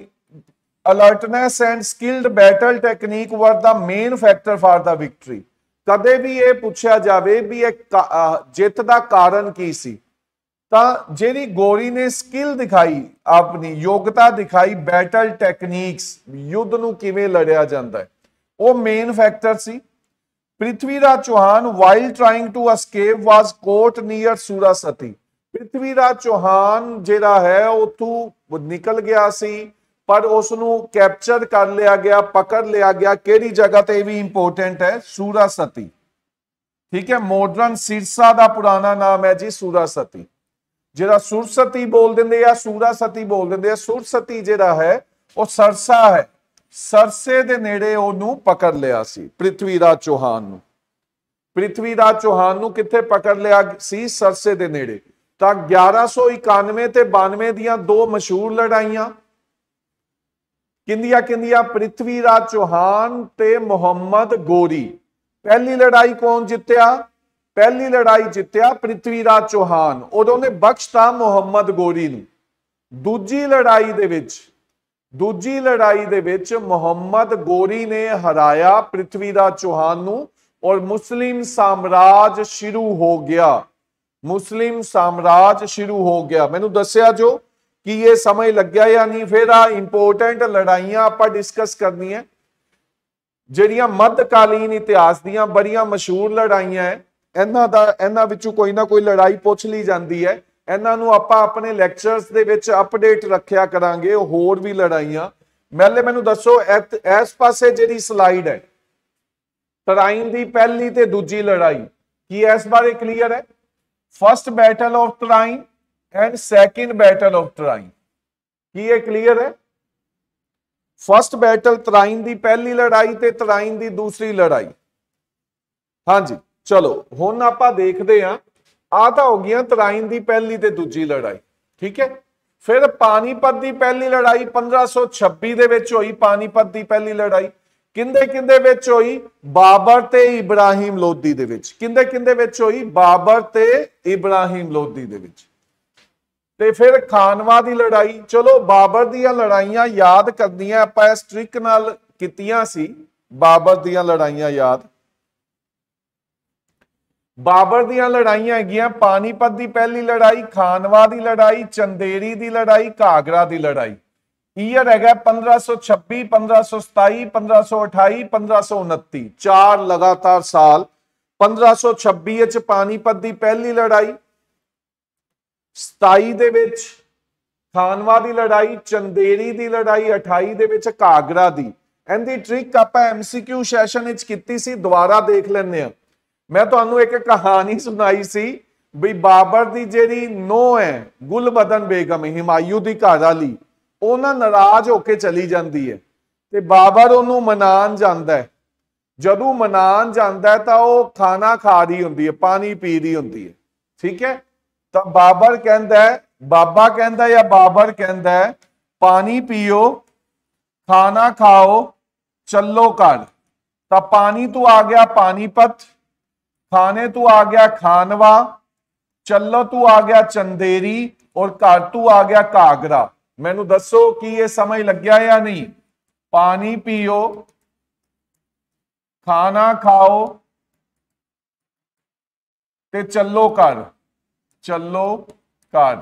alertness and skilled battle technique were the main factor for the victory ਕਦੇ ਵੀ ਇਹ ਪੁੱਛਿਆ ਜਾਵੇ ਵੀ ਇਹ ਜਿੱਤ ਦਾ ਕਾਰਨ ਕੀ ਸੀ ਤਾਂ ਜਿਹੜੀ ਗੋਰੀ ਨੇ ਸਕਿੱਲ ਦਿਖਾਈ ਆਪਣੀ ਯੋਗਤਾ ਦਿਖਾਈ ਬੈਟਲ ਟੈਕਨੀਕਸ ਯੁੱਧ ਨੂੰ ਕਿਵੇਂ ਲੜਿਆ ਜਾਂਦਾ ਹੈ ਉਹ ਮੇਨ ਫੈਕਟਰ ਸੀ Prithviraj Chauhan, while trying to escape, was caught near Surasati. Prithviraj Chauhan ਜਿਹੜਾ ਹੈ ਉਥੋਂ ਨਿਕਲ ਗਿਆ ਸੀ ਪਰ ਉਸ ਨੂੰ ਕੈਪਚਰ ਕਰ ਲਿਆ ਗਿਆ ਪਕੜ ਲਿਆ ਗਿਆ ਕਿਹੜੀ ਜਗ੍ਹਾ ਤੇ ਵੀ ਇੰਪੋਰਟੈਂਟ ਹੈ ਸੂਰਾਸਤੀ ਠੀਕ ਹੈ ਮਾਡਰਨ ਸਿਰਸਾ ਦਾ ਪੁਰਾਣਾ ਨਾਮ ਹੈ ਜੀ ਸੂਰਾਸਤੀ ਜਿਹੜਾ ਸੁਰਸਤੀ ਬੋਲ ਦਿੰਦੇ ਆ ਸੂਰਾਸਤੀ ਬੋਲ ਦਿੰਦੇ ਆ ਸੁਰਸਤੀ ਜਿਹੜਾ ਹੈ ਉਹ ਸਰਸਾ ਹੈ ਸਰਸੇ ਦੇ ਨੇੜੇ ਉਹਨੂੰ ਪਕੜ ਲਿਆ ਸੀ ਪ੍ਰਿਥਵੀਰਾਜ ਚੌਹਾਨ ਨੂੰ ਪ੍ਰਿਥਵੀਰਾਜ ਚੌਹਾਨ ਨੂੰ ਕਿੱਥੇ ਪਕੜ ਲਿਆ ਸੀ ਸਰਸੇ ਦੇ ਨੇੜੇ ਤਾਂ 1191 ਤੇ 92 ਦੀਆਂ ਦੋ ਮਸ਼ਹੂਰ ਲੜਾਈਆਂ ਕਿੰਦੀਆਂ ਕਿੰਦੀਆਂ ਪ੍ਰਿਥਵੀਰਾਜ ਚੌਹਾਨ ਤੇ ਮੁਹੰਮਦ ਗੋਰੀ ਪਹਿਲੀ ਲੜਾਈ ਕੌਣ ਜਿੱਤਿਆ ਪਹਿਲੀ ਲੜਾਈ ਜਿੱਤਿਆ ਪ੍ਰਿਥਵੀਰਾਜ ਚੌਹਾਨ ਉਦੋਂ ਨੇ ਬਖਸ਼ਤਾ ਮੁਹੰਮਦ ਗੋਰੀ ਨੂੰ ਦੂਜੀ ਲੜਾਈ ਦੇ ਵਿੱਚ ਦੂਜੀ ਲੜਾਈ ਦੇ ਵਿੱਚ ਮੁਹੰਮਦ ਗੋਰੀ ਨੇ ਹਰਾਇਆ ਪ੍ਰਿਥਵੀ ਦਾ ਚੌਹਾਨ ਨੂੰ ਔਰ ਮੁਸਲਿਮ ਸਾਮਰਾਜ ਸ਼ੁਰੂ ਹੋ ਗਿਆ ਮੁਸਲਿਮ ਸਾਮਰਾਜ ਸ਼ੁਰੂ ਹੋ ਗਿਆ ਮੈਨੂੰ ਦੱਸਿਆ ਜੋ ਕਿ ਇਹ ਸਮਾਂ ਲੱਗਿਆ ਜਾਂ ਨਹੀਂ ਫਿਰ ਆ ਇੰਪੋਰਟੈਂਟ ਲੜਾਈਆਂ ਆਪਾਂ ਡਿਸਕਸ ਕਰਨੀਆਂ ਜਿਹੜੀਆਂ ਮੱਧਕਾਲੀਨ ਇਤਿਹਾਸ ਦੀਆਂ ਬੜੀਆਂ ਮਸ਼ਹੂਰ ਲੜਾਈਆਂ ਐ ਇਹਨਾਂ ਦਾ ਇਹਨਾਂ ਵਿੱਚੋਂ ਕੋਈ ਨਾ ਕੋਈ ਲੜਾਈ ਪੁੱਛ ਲਈ ਜਾਂਦੀ ਹੈ ਇਹਨਾਂ ਨੂੰ ਆਪਾਂ ਆਪਣੇ ਲੈਕਚਰਸ ਦੇ ਵਿੱਚ ਅਪਡੇਟ ਰੱਖਿਆ ਕਰਾਂਗੇ ਹੋਰ ਵੀ ਲੜਾਈਆਂ ਮੈਲੇ ਮੈਨੂੰ ਦੱਸੋ ਇਸ ਪਾਸੇ ਜਿਹੜੀ ਸਲਾਈਡ ਹੈ ਤਰਾਈਨ ਦੀ ਪਹਿਲੀ ਤੇ ਦੂਜੀ ਲੜਾਈ ਕੀ ਇਸ ਬਾਰੇ ਕਲੀਅਰ ਹੈ first battle of Tarain and second battle of Tarain ਕੀ ਇਹ ਕਲੀਅਰ ਹੈ ਫਰਸਟ ਬੈਟਲ ਤਰਾਈਨ ਦੀ ਪਹਿਲੀ ਲੜਾਈ ਤੇ ਤਰਾਈਨ ਦੀ ਦੂਸਰੀ ਲੜਾਈ ਹਾਂਜੀ ਚਲੋ ਹੁਣ ਆਪਾਂ ਦੇਖਦੇ ਹਾਂ ਆ ਤਾਂ ਹੋ ਗਈਆਂ ਤਰਾਇਨ ਦੀ ਪਹਿਲੀ ਤੇ ਦੂਜੀ ਲੜਾਈ ਠੀਕ ਹੈ ਫਿਰ ਪਾਨੀਪਤ ਦੀ ਪਹਿਲੀ ਲੜਾਈ 1526 ਦੇ ਵਿੱਚ ਹੋਈ ਪਾਨੀਪਤ ਦੀ ਪਹਿਲੀ ਲੜਾਈ ਕਿੰਦੇ ਕਿੰਦੇ ਵਿੱਚ ਹੋਈ ਬਾਬਰ ਤੇ ਇਬਰਾਹੀਮ ਲੋਧੀ ਦੇ ਵਿੱਚ ਕਿੰਦੇ ਕਿੰਦੇ ਵਿੱਚ ਹੋਈ ਬਾਬਰ ਤੇ ਇਬਰਾਹੀਮ ਲੋਧੀ ਦੇ ਵਿੱਚ ਤੇ ਫਿਰ ਖਾਨਵਾ ਦੀ ਲੜਾਈ ਚਲੋ ਬਾਬਰ ਦੀਆਂ ਲੜਾਈਆਂ ਯਾਦ ਕਰਦੀਆਂ ਆਪਾਂ ਇਸ ਟ੍ਰਿਕ ਨਾਲ ਕੀਤੀਆਂ ਸੀ ਬਾਬਰ ਦੀਆਂ ਲੜਾਈਆਂ ਯਾਦ ਬਾਬਰ ਦੀਆਂ ਲੜਾਈਆਂ ਹੈਗੀਆਂ ਪਾਨੀਪਤ ਦੀ ਪਹਿਲੀ ਲੜਾਈ ਖਾਨਵਾ ਦੀ ਲੜਾਈ ਚੰਦੇਰੀ ਦੀ ਲੜਾਈ ਘਾਗਰਾ ਦੀ ਲੜਾਈ ਈਅਰ ਹੈਗਾ 1526 1527 1528 1529 ਚਾਰ ਲਗਾਤਾਰ ਸਾਲ 1526 ਵਿੱਚ ਪਾਨੀਪਤ ਦੀ ਪਹਿਲੀ ਲੜਾਈ 27 ਦੇ ਵਿੱਚ ਖਾਨਵਾ ਦੀ ਲੜਾਈ ਚੰਦੇਰੀ ਦੀ ਲੜਾਈ 28 ਦੇ ਵਿੱਚ ਘਾਗਰਾ ਦੀ ਇਹਦੀ ਟ੍ਰਿਕ ਆਪਾਂ ਐਮਸੀਕਿਊ ਸੈਸ਼ਨ ਵਿੱਚ ਕੀਤੀ ਸੀ ਦੁਬਾਰਾ ਦੇਖ ਲੈਂਦੇ ਆ ਮੈਂ ਤੁਹਾਨੂੰ ਇੱਕ ਕਹਾਣੀ ਸੁਣਾਈ ਸੀ ਵੀ ਬਾਬਰ ਦੀ ਜਿਹੜੀ ਨੋ ਹੈ ਗੁਲਬਦਨ ਬੇਗਮ ਹਿਮਾਯੂ ਦੀ ਘਰ ਵਾਲੀ ਉਹਨਾਂ ਨਾਰਾਜ਼ ਹੋ ਕੇ ਚਲੀ ਜਾਂਦੀ ਹੈ ਤੇ ਬਾਬਰ ਉਹਨੂੰ ਮਨਾਨ ਜਾਂਦਾ ਹੈ ਜਦੋਂ ਮਨਾਨ ਜਾਂਦਾ ਤਾਂ ਉਹ ਖਾਣਾ ਖਾਦੀ ਹੁੰਦੀ ਹੈ ਪਾਣੀ ਪੀ ਰਹੀ ਹੁੰਦੀ ਹੈ ਠੀਕ ਹੈ ਤਾਂ ਬਾਬਰ ਕਹਿੰਦਾ ਬਾਬਾ ਕਹਿੰਦਾ ਜਾਂ ਬਾਬਰ ਕਹਿੰਦਾ ਪਾਣੀ ਪੀਓ ਖਾਣਾ ਖਾਓ ਚੱਲੋ ਘਰ ਤਾਂ ਪਾਣੀ ਤੋਂ ਆ ਗਿਆ ਪਾਣੀਪਤ ਖਾਣੇ ਤੂੰ ਆ ਗਿਆ ਖਾਨਵਾ ਚੱਲੋ ਤੂੰ ਆ ਗਿਆ ਚੰਦੇਰੀ ਔਰ ਘਰ ਤੂੰ ਆ ਗਿਆ ਕਾਗਰਾ ਮੈਨੂੰ ਦੱਸੋ ਕੀ ਇਹ ਸਮਝ ਲੱਗਿਆ ਜਾਂ ਨਹੀਂ ਪਾਣੀ ਪੀਓ ਖਾਣਾ ਖਾਓ ਤੇ ਚੱਲੋ ਘਰ ਚੱਲੋ ਘਰ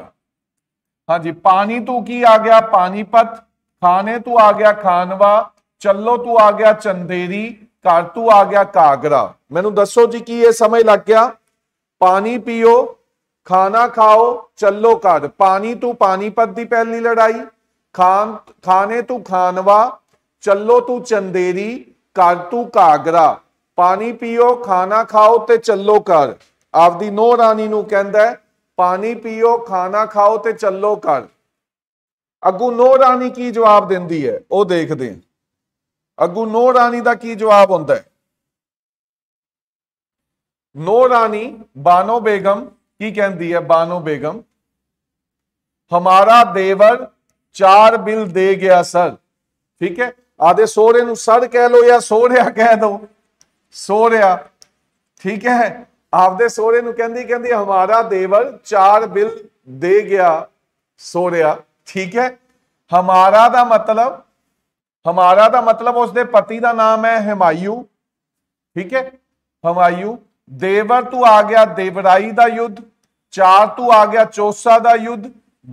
ਹਾਂਜੀ ਪਾਣੀ ਤੂੰ ਕੀ ਆ ਗਿਆ ਪਾਣੀਪਤ ਖਾਣੇ ਤੂੰ ਆ ਗਿਆ ਖਾਨਵਾ ਚੱਲੋ ਤੂੰ ਆ ਗਿਆ ਚੰਦੇਰੀ ਕਾਂਟੂ ਆ ਗਿਆ ਕਾਗਰਾ ਮੈਨੂੰ ਦੱਸੋ ਜੀ ਕੀ ਇਹ ਸਮਝ ਲੱਗ ਗਿਆ ਪਾਣੀ ਪੀਓ ਖਾਣਾ ਖਾਓ ਚੱਲੋ ਘਰ ਪਾਣੀ ਤੂੰ ਪੱਤ ਦੀ ਪਹਿਲੀ ਲੜਾਈ ਖਾਨ ਖਾਣੇ ਤੂੰ ਖਾਨਵਾ ਚੱਲੋ ਤੂੰ ਚੰਦੇਰੀ ਘਰ ਤੂੰ ਕਾਗਰਾ ਪਾਣੀ ਪੀਓ ਖਾਣਾ ਖਾਓ ਤੇ ਚੱਲੋ ਘਰ ਆਪਦੀ ਨੋ ਰਾਣੀ ਨੂੰ ਕਹਿੰਦਾ ਪਾਣੀ ਪੀਓ ਖਾਣਾ ਖਾਓ ਤੇ ਚੱਲੋ ਘਰ ਅਗੂ ਨੋ ਰਾਣੀ ਕੀ ਜਵਾਬ ਦਿੰਦੀ ਹੈ ਉਹ ਦੇਖਦੇ ਹਾਂ ਅਗੂ ਨੋ ਰਾਣੀ ਦਾ ਕੀ ਜਵਾਬ ਹੁੰਦਾ ਹੈ ਨੋ ਰਾਣੀ ਬਾਨੋ ਬੇਗਮ ਕੀ ਕਹਿੰਦੀ ਹੈ ਬਾਨੋ ਬੇਗਮ ਹਮਾਰਾ ਦੇਵਰ ਚਾਰ ਬਿਲ ਦੇ ਗਿਆ ਸਰ ਠੀਕ ਹੈ ਆਦੇ ਸੋਹਰੇ ਨੂੰ ਸਰ ਕਹਿ ਲੋ ਜਾਂ ਸੋਹਰਿਆ ਕਹਿ ਦੋ ਸੋਹਰਿਆ ਠੀਕ ਹੈ ਆਪਦੇ ਸੋਹਰੇ ਨੂੰ ਕਹਿੰਦੀ ਕਹਿੰਦੀ ਹਮਾਰਾ ਦੇਵਰ ਚਾਰ ਬਿਲ ਦੇ ਗਿਆ ਸੋਹਰਿਆ ਠੀਕ ਹੈ ਹਮਾਰਾ ਦਾ ਮਤਲਬ ਹਮਾਰਾ ਦਾ ਮਤਲਬ ਉਸਦੇ ਪਤੀ ਦਾ ਨਾਮ ਹੈ ਹਮਾਯੂ ਠੀਕ ਹੈ ਹਮਾਯੂ ਦੇਵਰ ਤੂੰ ਆ ਗਿਆ ਦੇਵਰਾਈ ਦਾ ਯੁੱਧ ਚਾਰ ਤੂੰ ਆ ਗਿਆ ਚੋਸਾ ਦਾ ਯੁੱਧ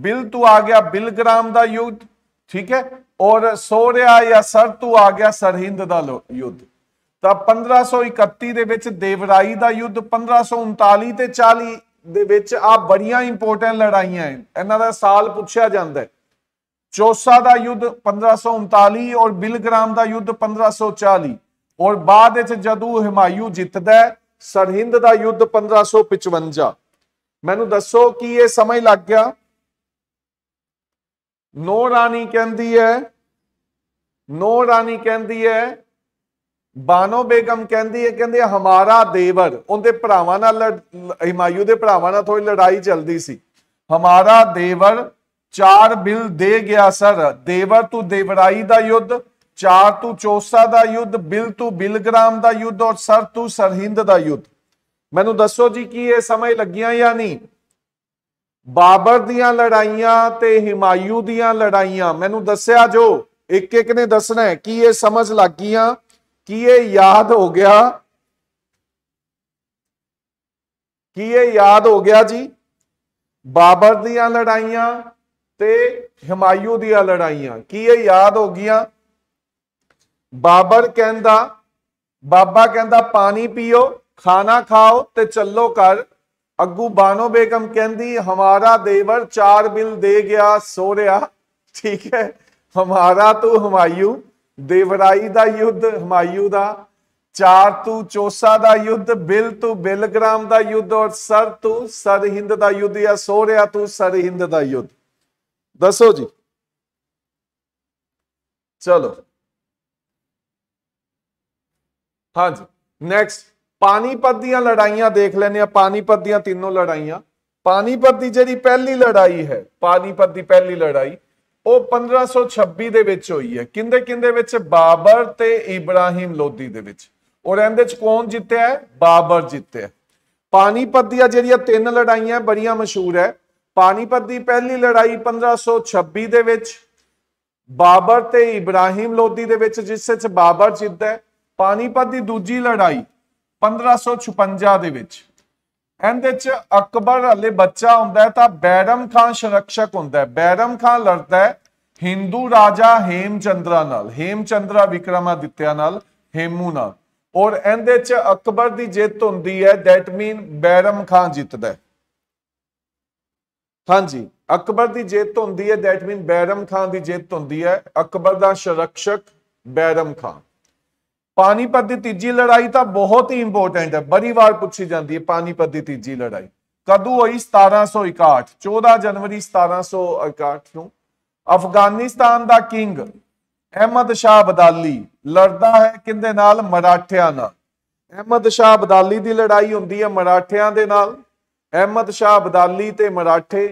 ਬਿਲ ਤੂੰ ਆ ਗਿਆ ਬਿਲਗ੍ਰਾਮ ਦਾ ਯੁੱਧ ਠੀਕ ਹੈ ਔਰ ਸੋਰਿਆ ਜਾਂ ਸਰ ਤੂੰ ਆ ਗਿਆ ਸਰਹਿੰਦ ਦਾ ਯੁੱਧ ਤਾਂ 1531 ਦੇ ਵਿੱਚ ਦੇਵਰਾਈ ਦਾ ਯੁੱਧ 1539 ਤੇ 40 ਦੇ ਵਿੱਚ ਆ ਬੜੀਆਂ ਇੰਪੋਰਟੈਂਟ ਲੜਾਈਆਂ ਹਨ ਇਹਨਾਂ ਦਾ ਸਾਲ ਪੁੱਛਿਆ ਜਾਂਦਾ ਹੈ ਚੋਸਾ ਦਾ ਯੁੱਧ 1539 ਔਰ ਬਿਲਗ੍ਰਾਮ ਦਾ ਯੁੱਧ 1540 ਔਰ ਬਾਅਦ ਵਿੱਚ ਜਦੋਂ ਹਿਮਾਯੂ ਜਿੱਤਦਾ ਸਰਹਿੰਦ ਦਾ ਯੁੱਧ 1555 ਮੈਨੂੰ ਦੱਸੋ ਕਿ ਇਹ ਸਮਝ ਲੱਗ ਗਿਆ ਨੋ ਰਾਣੀ ਕਹਿੰਦੀ ਹੈ ਨੋ ਰਾਣੀ ਕਹਿੰਦੀ ਹੈ ਬਾਨੋ ਬੇਗਮ ਕਹਿੰਦੀ ਹੈ ਕਹਿੰਦੇ ਹਮਾਰਾ ਦੇਵਰ ਉਹਦੇ ਭਰਾਵਾਂ ਨਾਲ ਹਿਮਾਯੂ ਦੇ ਭਰਾਵਾਂ ਨਾਲ ਥੋੜੀ ਲੜਾਈ ਚੱਲਦੀ ਸੀ ਹਮਾਰਾ ਦੇਵਰ ਚਾਰ ਬਿਲ ਦੇ ਗਿਆ ਸਰ ਦੇਵਰ ਤੂੰ ਦੇਵਰਾਈ ਦਾ ਯੁੱਧ ਚਾਰ ਤੂੰ ਚੋਸਾ ਦਾ ਯੁੱਧ ਬਿਲ ਤੂੰ ਬਿਲਗ੍ਰਾਮ ਦਾ ਯੁੱਧ ਔਰ ਸਰ ਤੂੰ ਸਰਹਿੰਦ ਦਾ ਯੁੱਧ ਮੈਨੂੰ ਦੱਸੋ ਜੀ ਕੀ ਇਹ ਸਮਝ ਲੱਗੀਆਂ ਜਾਂ ਨਹੀਂ ਬਾਬਰ ਦੀਆਂ ਲੜਾਈਆਂ ਤੇ ਹਿਮਾਇੂ ਦੀਆਂ ਲੜਾਈਆਂ ਮੈਨੂੰ ਦੱਸਿਆ ਜੋ ਇੱਕ ਇੱਕ ਨੇ ਦੱਸਣਾ ਹੈ ਕੀ ਇਹ ਸਮਝ ਲੱਗ ਗਈਆਂ ਕੀ ਇਹ ਯਾਦ ਹੋ ਗਿਆ ਕੀ ਇਹ ਯਾਦ ਹੋ ਗਿਆ ਜੀ ਬਾਬਰ ਦੀਆਂ ਲੜਾਈਆਂ ਤੇ ਹਮਾਯੂ ਦੀਆਂ ਲੜਾਈਆਂ ਕੀ ਇਹ ਯਾਦ ਹੋ ਗਈਆਂ ਬਾਬਰ ਕਹਿੰਦਾ ਬਾਬਾ ਕਹਿੰਦਾ ਪਾਣੀ ਪੀਓ ਖਾਣਾ ਖਾਓ ਤੇ ਚੱਲੋ ਕਰ ਅੱਗੂ ਬਾਨੋ ਬੇਗਮ ਕਹਿੰਦੀ ਹਮਾਰਾ ਦੇਵਰ ਚਾਰ ਬਿਲ ਦੇ ਗਿਆ ਸੋਰਿਆ ਠੀਕ ਹੈ ਹਮਾਰਾ ਤੂੰ ਹਮਾਇੂ ਦੇਵਰਾਈ ਦਾ ਯੁੱਧ ਹਮਾਇੂ ਦਾ ਚਾਰ ਤੂੰ ਚੋਸਾ ਦਾ ਯੁੱਧ ਬਿਲ ਤੂੰ ਬਿਲਗ੍ਰਾਮ ਦਾ ਯੁੱਧ ਔਰ ਸਰ ਤੂੰ ਸਰਹਿੰਦ ਦਾ ਯੁੱਧ ਜਾਂ ਸੋਰਿਆ ਤੂੰ ਸਰਹਿੰਦ ਦਾ ਯੁੱਧ ਦੱਸੋ ਜੀ ਚਲੋ ਹਾਂਜੀ ਨੈਕਸਟ ਪਾਨੀਪਤ ਦੀਆਂ ਲੜਾਈਆਂ ਦੇਖ ਲੈਨੇ ਆ ਪਾਨੀਪਤ ਦੀਆਂ ਤਿੰਨੋਂ ਲੜਾਈਆਂ ਪਾਨੀਪਤ ਦੀ ਜਿਹੜੀ ਪਹਿਲੀ ਲੜਾਈ ਹੈ ਪਾਨੀਪਤ ਦੀ ਪਹਿਲੀ ਲੜਾਈ ਉਹ 1526 ਦੇ ਵਿੱਚ ਹੋਈ ਹੈ ਕਿੰਦੇ ਕਿੰਦੇ ਵਿੱਚ ਬਾਬਰ ਤੇ ਇਬਰਾਹਿਮ ਲੋਧੀ ਦੇ ਵਿੱਚ ਔਰ ਇਹਦੇ ਚ ਕੌਣ ਜਿੱਤਿਆ ਬਾਬਰ ਜਿੱਤਿਆ ਪਾਨੀਪਤ ਦੀਆਂ ਜਿਹੜੀਆਂ ਤਿੰਨ ਲੜਾਈਆਂ ਬੜੀਆਂ ਮਸ਼ਹੂਰ ਹੈ ਪਾਨੀਪਤ ਦੀ ਪਹਿਲੀ ਲੜਾਈ 1526 ਦੇ ਵਿੱਚ ਬਾਬਰ ਤੇ ਇਬਰਾਹਿਮ ਲੋਧੀ ਦੇ ਵਿੱਚ ਜਿਸ ਵਿੱਚ ਬਾਬਰ ਜਿੱਤਦਾ ਪਾਨੀਪਤ ਦੀ ਦੂਜੀ ਲੜਾਈ 1556 ਦੇ ਵਿੱਚ ਇਹਦੇ ਵਿੱਚ ਅਕਬਰ ਹਲੇ ਬੱਚਾ ਹੁੰਦਾ ਹੈ ਤਾਂ ਬੈਰਮ ਖਾਨ ਸੁਰੱਖਿਅਕ ਹੁੰਦਾ ਹੈ ਬੈਰਮ ਖਾਨ ਲੜਦਾ ਹੈ ਹਿੰਦੂ ਰਾਜਾ ਹੇਮਚੰਦਰਾ ਨਾਲ ਹੇਮਚੰਦਰਾ ਵਿਕਰਮਾਦਿੱਤਿਆ ਨਾਲ ਹੇਮੂ ਨਾਲ ਔਰ ਇਹਦੇ ਵਿੱਚ ਅਕਬਰ ਦੀ ਜਿੱਤ ਹੁੰਦੀ ਹੈ ਦੈਟ ਮੀਨ ਬੈਰਮ ਖਾਨ ਜਿੱਤਦਾ ਹੈ ਹਾਂਜੀ ਅਕਬਰ ਦੀ ਜੇਤ ਹੁੰਦੀ ਹੈ ਦੈਟ ਮੀਨ ਬੈਰਮ ਖਾਨ ਦੀ ਜੇਤ ਹੁੰਦੀ ਹੈ ਅਕਬਰ ਦਾ ਸ਼ਰਕਸ਼ਕ ਬੈਰਮ ਖਾਨ ਪਾਨੀਪਤ ਦੀ ਤੀਜੀ ਲੜਾਈ ਤਾਂ ਬਹੁਤ ਹੀ ਇੰਪੋਰਟੈਂਟ ਹੈ ਬੜੀ ਵਾਰ ਪੁੱਛੀ ਜਾਂਦੀ ਹੈ ਪਾਨੀਪਤ ਦੀ ਤੀਜੀ ਲੜਾਈ ਕਦੋਂ ਹੋਈ 1761 14 ਜਨਵਰੀ 1761 ਨੂੰ ਅਫਗਾਨਿਸਤਾਨ ਦਾ ਕਿੰਗ ਅਹਿਮਦ ਸ਼ਾਹ ਬਦਾਲੀ ਲੜਦਾ ਹੈ ਕਿੰਦੇ ਨਾਲ ਮਰਾਠਿਆਂ ਨਾਲ ਅਹਿਮਦ ਸ਼ਾਹ ਬਦਾਲੀ ਦੀ ਲੜਾਈ ਹੁੰਦੀ ਹੈ ਮਰਾਠਿਆਂ ਦੇ ਨਾਲ ਅਹਿਮਦ ਸ਼ਾਹ ਅਬਦਾਲੀ ਤੇ ਮਰਾਠੇ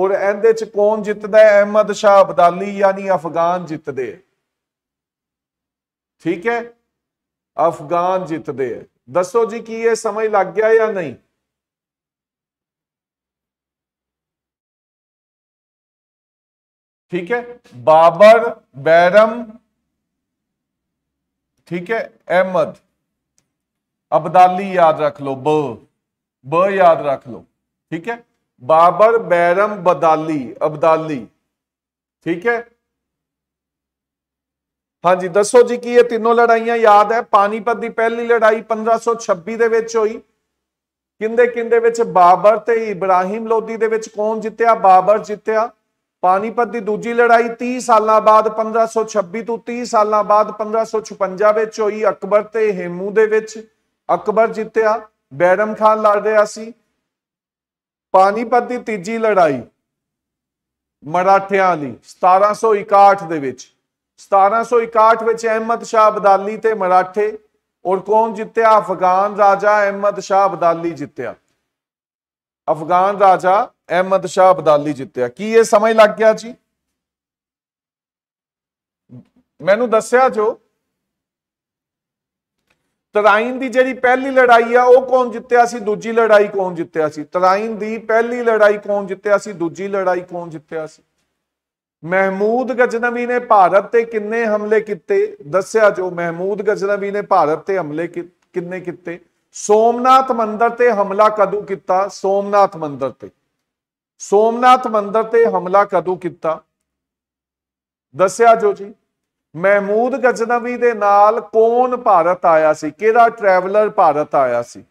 ਔਰ ਇਹਦੇ ਚ ਕੌਣ ਜਿੱਤਦਾ ਹੈ ਅਹਿਮਦ ਸ਼ਾਹ ਅਬਦਾਲੀ ਯਾਨੀ ਅਫਗਾਨ ਜਿੱਤਦੇ ਠੀਕ ਹੈ ਅਫਗਾਨ ਜਿੱਤਦੇ ਹੈ ਦੱਸੋ ਜੀ ਕੀ ਇਹ ਸਮਝ ਲੱਗ ਗਿਆ ਜਾਂ
ਨਹੀਂ ਠੀਕ ਹੈ ਬਾਬਰ ਬੈਰਮ
ਠੀਕ ਹੈ ਅਹਿਮਦ ਅਬਦਾਲੀ ਯਾਦ ਰੱਖ ਲਓ ਬ ਬ ਯਾਦ ਰੱਖ ਲਓ ਠੀਕ ਹੈ ਬਾਬਰ ਬੈਰਮ ਬਦਾਲੀ ਅਬਦਾਲੀ ਠੀਕ ਹੈ ਹਾਂਜੀ ਦੱਸੋ ਜੀ ਕੀ ਇਹ ਤਿੰਨੋਂ ਲੜਾਈਆਂ ਯਾਦ ਹੈ ਪਾਨੀਪਤ ਦੀ ਪਹਿਲੀ ਲੜਾਈ 1526 ਦੇ ਵਿੱਚ ਹੋਈ ਕਿੰਦੇ ਕਿੰਦੇ ਵਿੱਚ ਬਾਬਰ ਤੇ ਇਬਰਾਹਿਮ ਲੋਦੀ ਦੇ ਵਿੱਚ ਕੌਣ ਜਿੱਤਿਆ ਬਾਬਰ ਜਿੱਤਿਆ ਪਾਨੀਪਤ ਦੀ ਦੂਜੀ ਲੜਾਈ 30 ਸਾਲਾਂ ਬਾਅਦ 1526 ਤੋਂ 30 ਸਾਲਾਂ ਬਾਅਦ 1556 ਵਿੱਚ ਹੋਈ ਅਕਬਰ ਤੇ ਹੇਮੂ ਦੇ ਵਿੱਚ ਅਕਬਰ ਜਿੱਤਿਆ ਬੈਰਮ ਖਾਨ ਲੜ ਰਿਹਾ ਸੀ ਪਾਨੀਪਤ ਦੀ ਤੀਜੀ ਲੜਾਈ ਮਰਾਠਿਆਂ ਦੀ 1761 ਦੇ ਵਿੱਚ 1761 ਵਿੱਚ ਅਹਿਮਦ ਸ਼ਾਹ ਅਬਦਾਲੀ ਤੇ ਮਰਾਠੇ ਔਰ ਕੌਣ ਜਿੱਤਿਆ ਅਫਗਾਨ ਰਾਜਾ ਅਹਿਮਦ ਸ਼ਾਹ ਅਬਦਾਲੀ ਜਿੱਤਿਆ ਅਫਗਾਨ ਰਾਜਾ ਅਹਿਮਦ ਸ਼ਾਹ ਅਬਦਾਲੀ ਜਿੱਤਿਆ ਕੀ ਇਹ ਸਮਝ ਲੱਗ ਗਿਆ ਜੀ ਮੈਨੂੰ ਦੱਸਿਆ ਜੋ ਤਰਾਇਨ ਦੀ ਜਿਹੜੀ ਪਹਿਲੀ ਲੜਾਈ ਆ ਉਹ ਕੌਣ ਜਿੱਤਿਆ ਸੀ ਦੂਜੀ ਲੜਾਈ ਕੌਣ ਜਿੱਤਿਆ ਸੀ ਤਰਾਇਨ ਦੀ ਪਹਿਲੀ ਲੜਾਈ ਕੌਣ ਜਿੱਤਿਆ ਸੀ ਦੂਜੀ ਲੜਾਈ ਕੌਣ ਜਿੱਤਿਆ ਸੀ ਮਹਿਮੂਦ ਗਜਨਵੀ ਨੇ ਭਾਰਤ ਤੇ ਕਿੰਨੇ ਹਮਲੇ ਕੀਤੇ ਦੱਸਿਆ ਜੋ ਮਹਿਮੂਦ ਗਜਨਵੀ ਨੇ ਭਾਰਤ ਤੇ ਹਮਲੇ ਕਿੰਨੇ ਕੀਤੇ ਸੋਮਨਾਥ ਮੰਦਰ ਤੇ ਹਮਲਾ ਕਦੋਂ ਕੀਤਾ ਸੋਮਨਾਥ ਮੰਦਰ ਤੇ ਸੋਮਨਾਥ ਮੰਦਰ ਤੇ ਹਮਲਾ ਕਦੋਂ ਕੀਤਾ ਦੱਸਿਆ ਜੋ ਜੀ ਮਹਿਮੂਦ ਗਜ਼ਨਵੀ ਦੇ ਨਾਲ ਕੌਣ ਭਾਰਤ ਆਇਆ ਸੀ ਕਿਹੜਾ ਟਰੈਵਲਰ ਭਾਰਤ ਆਇਆ ਸੀ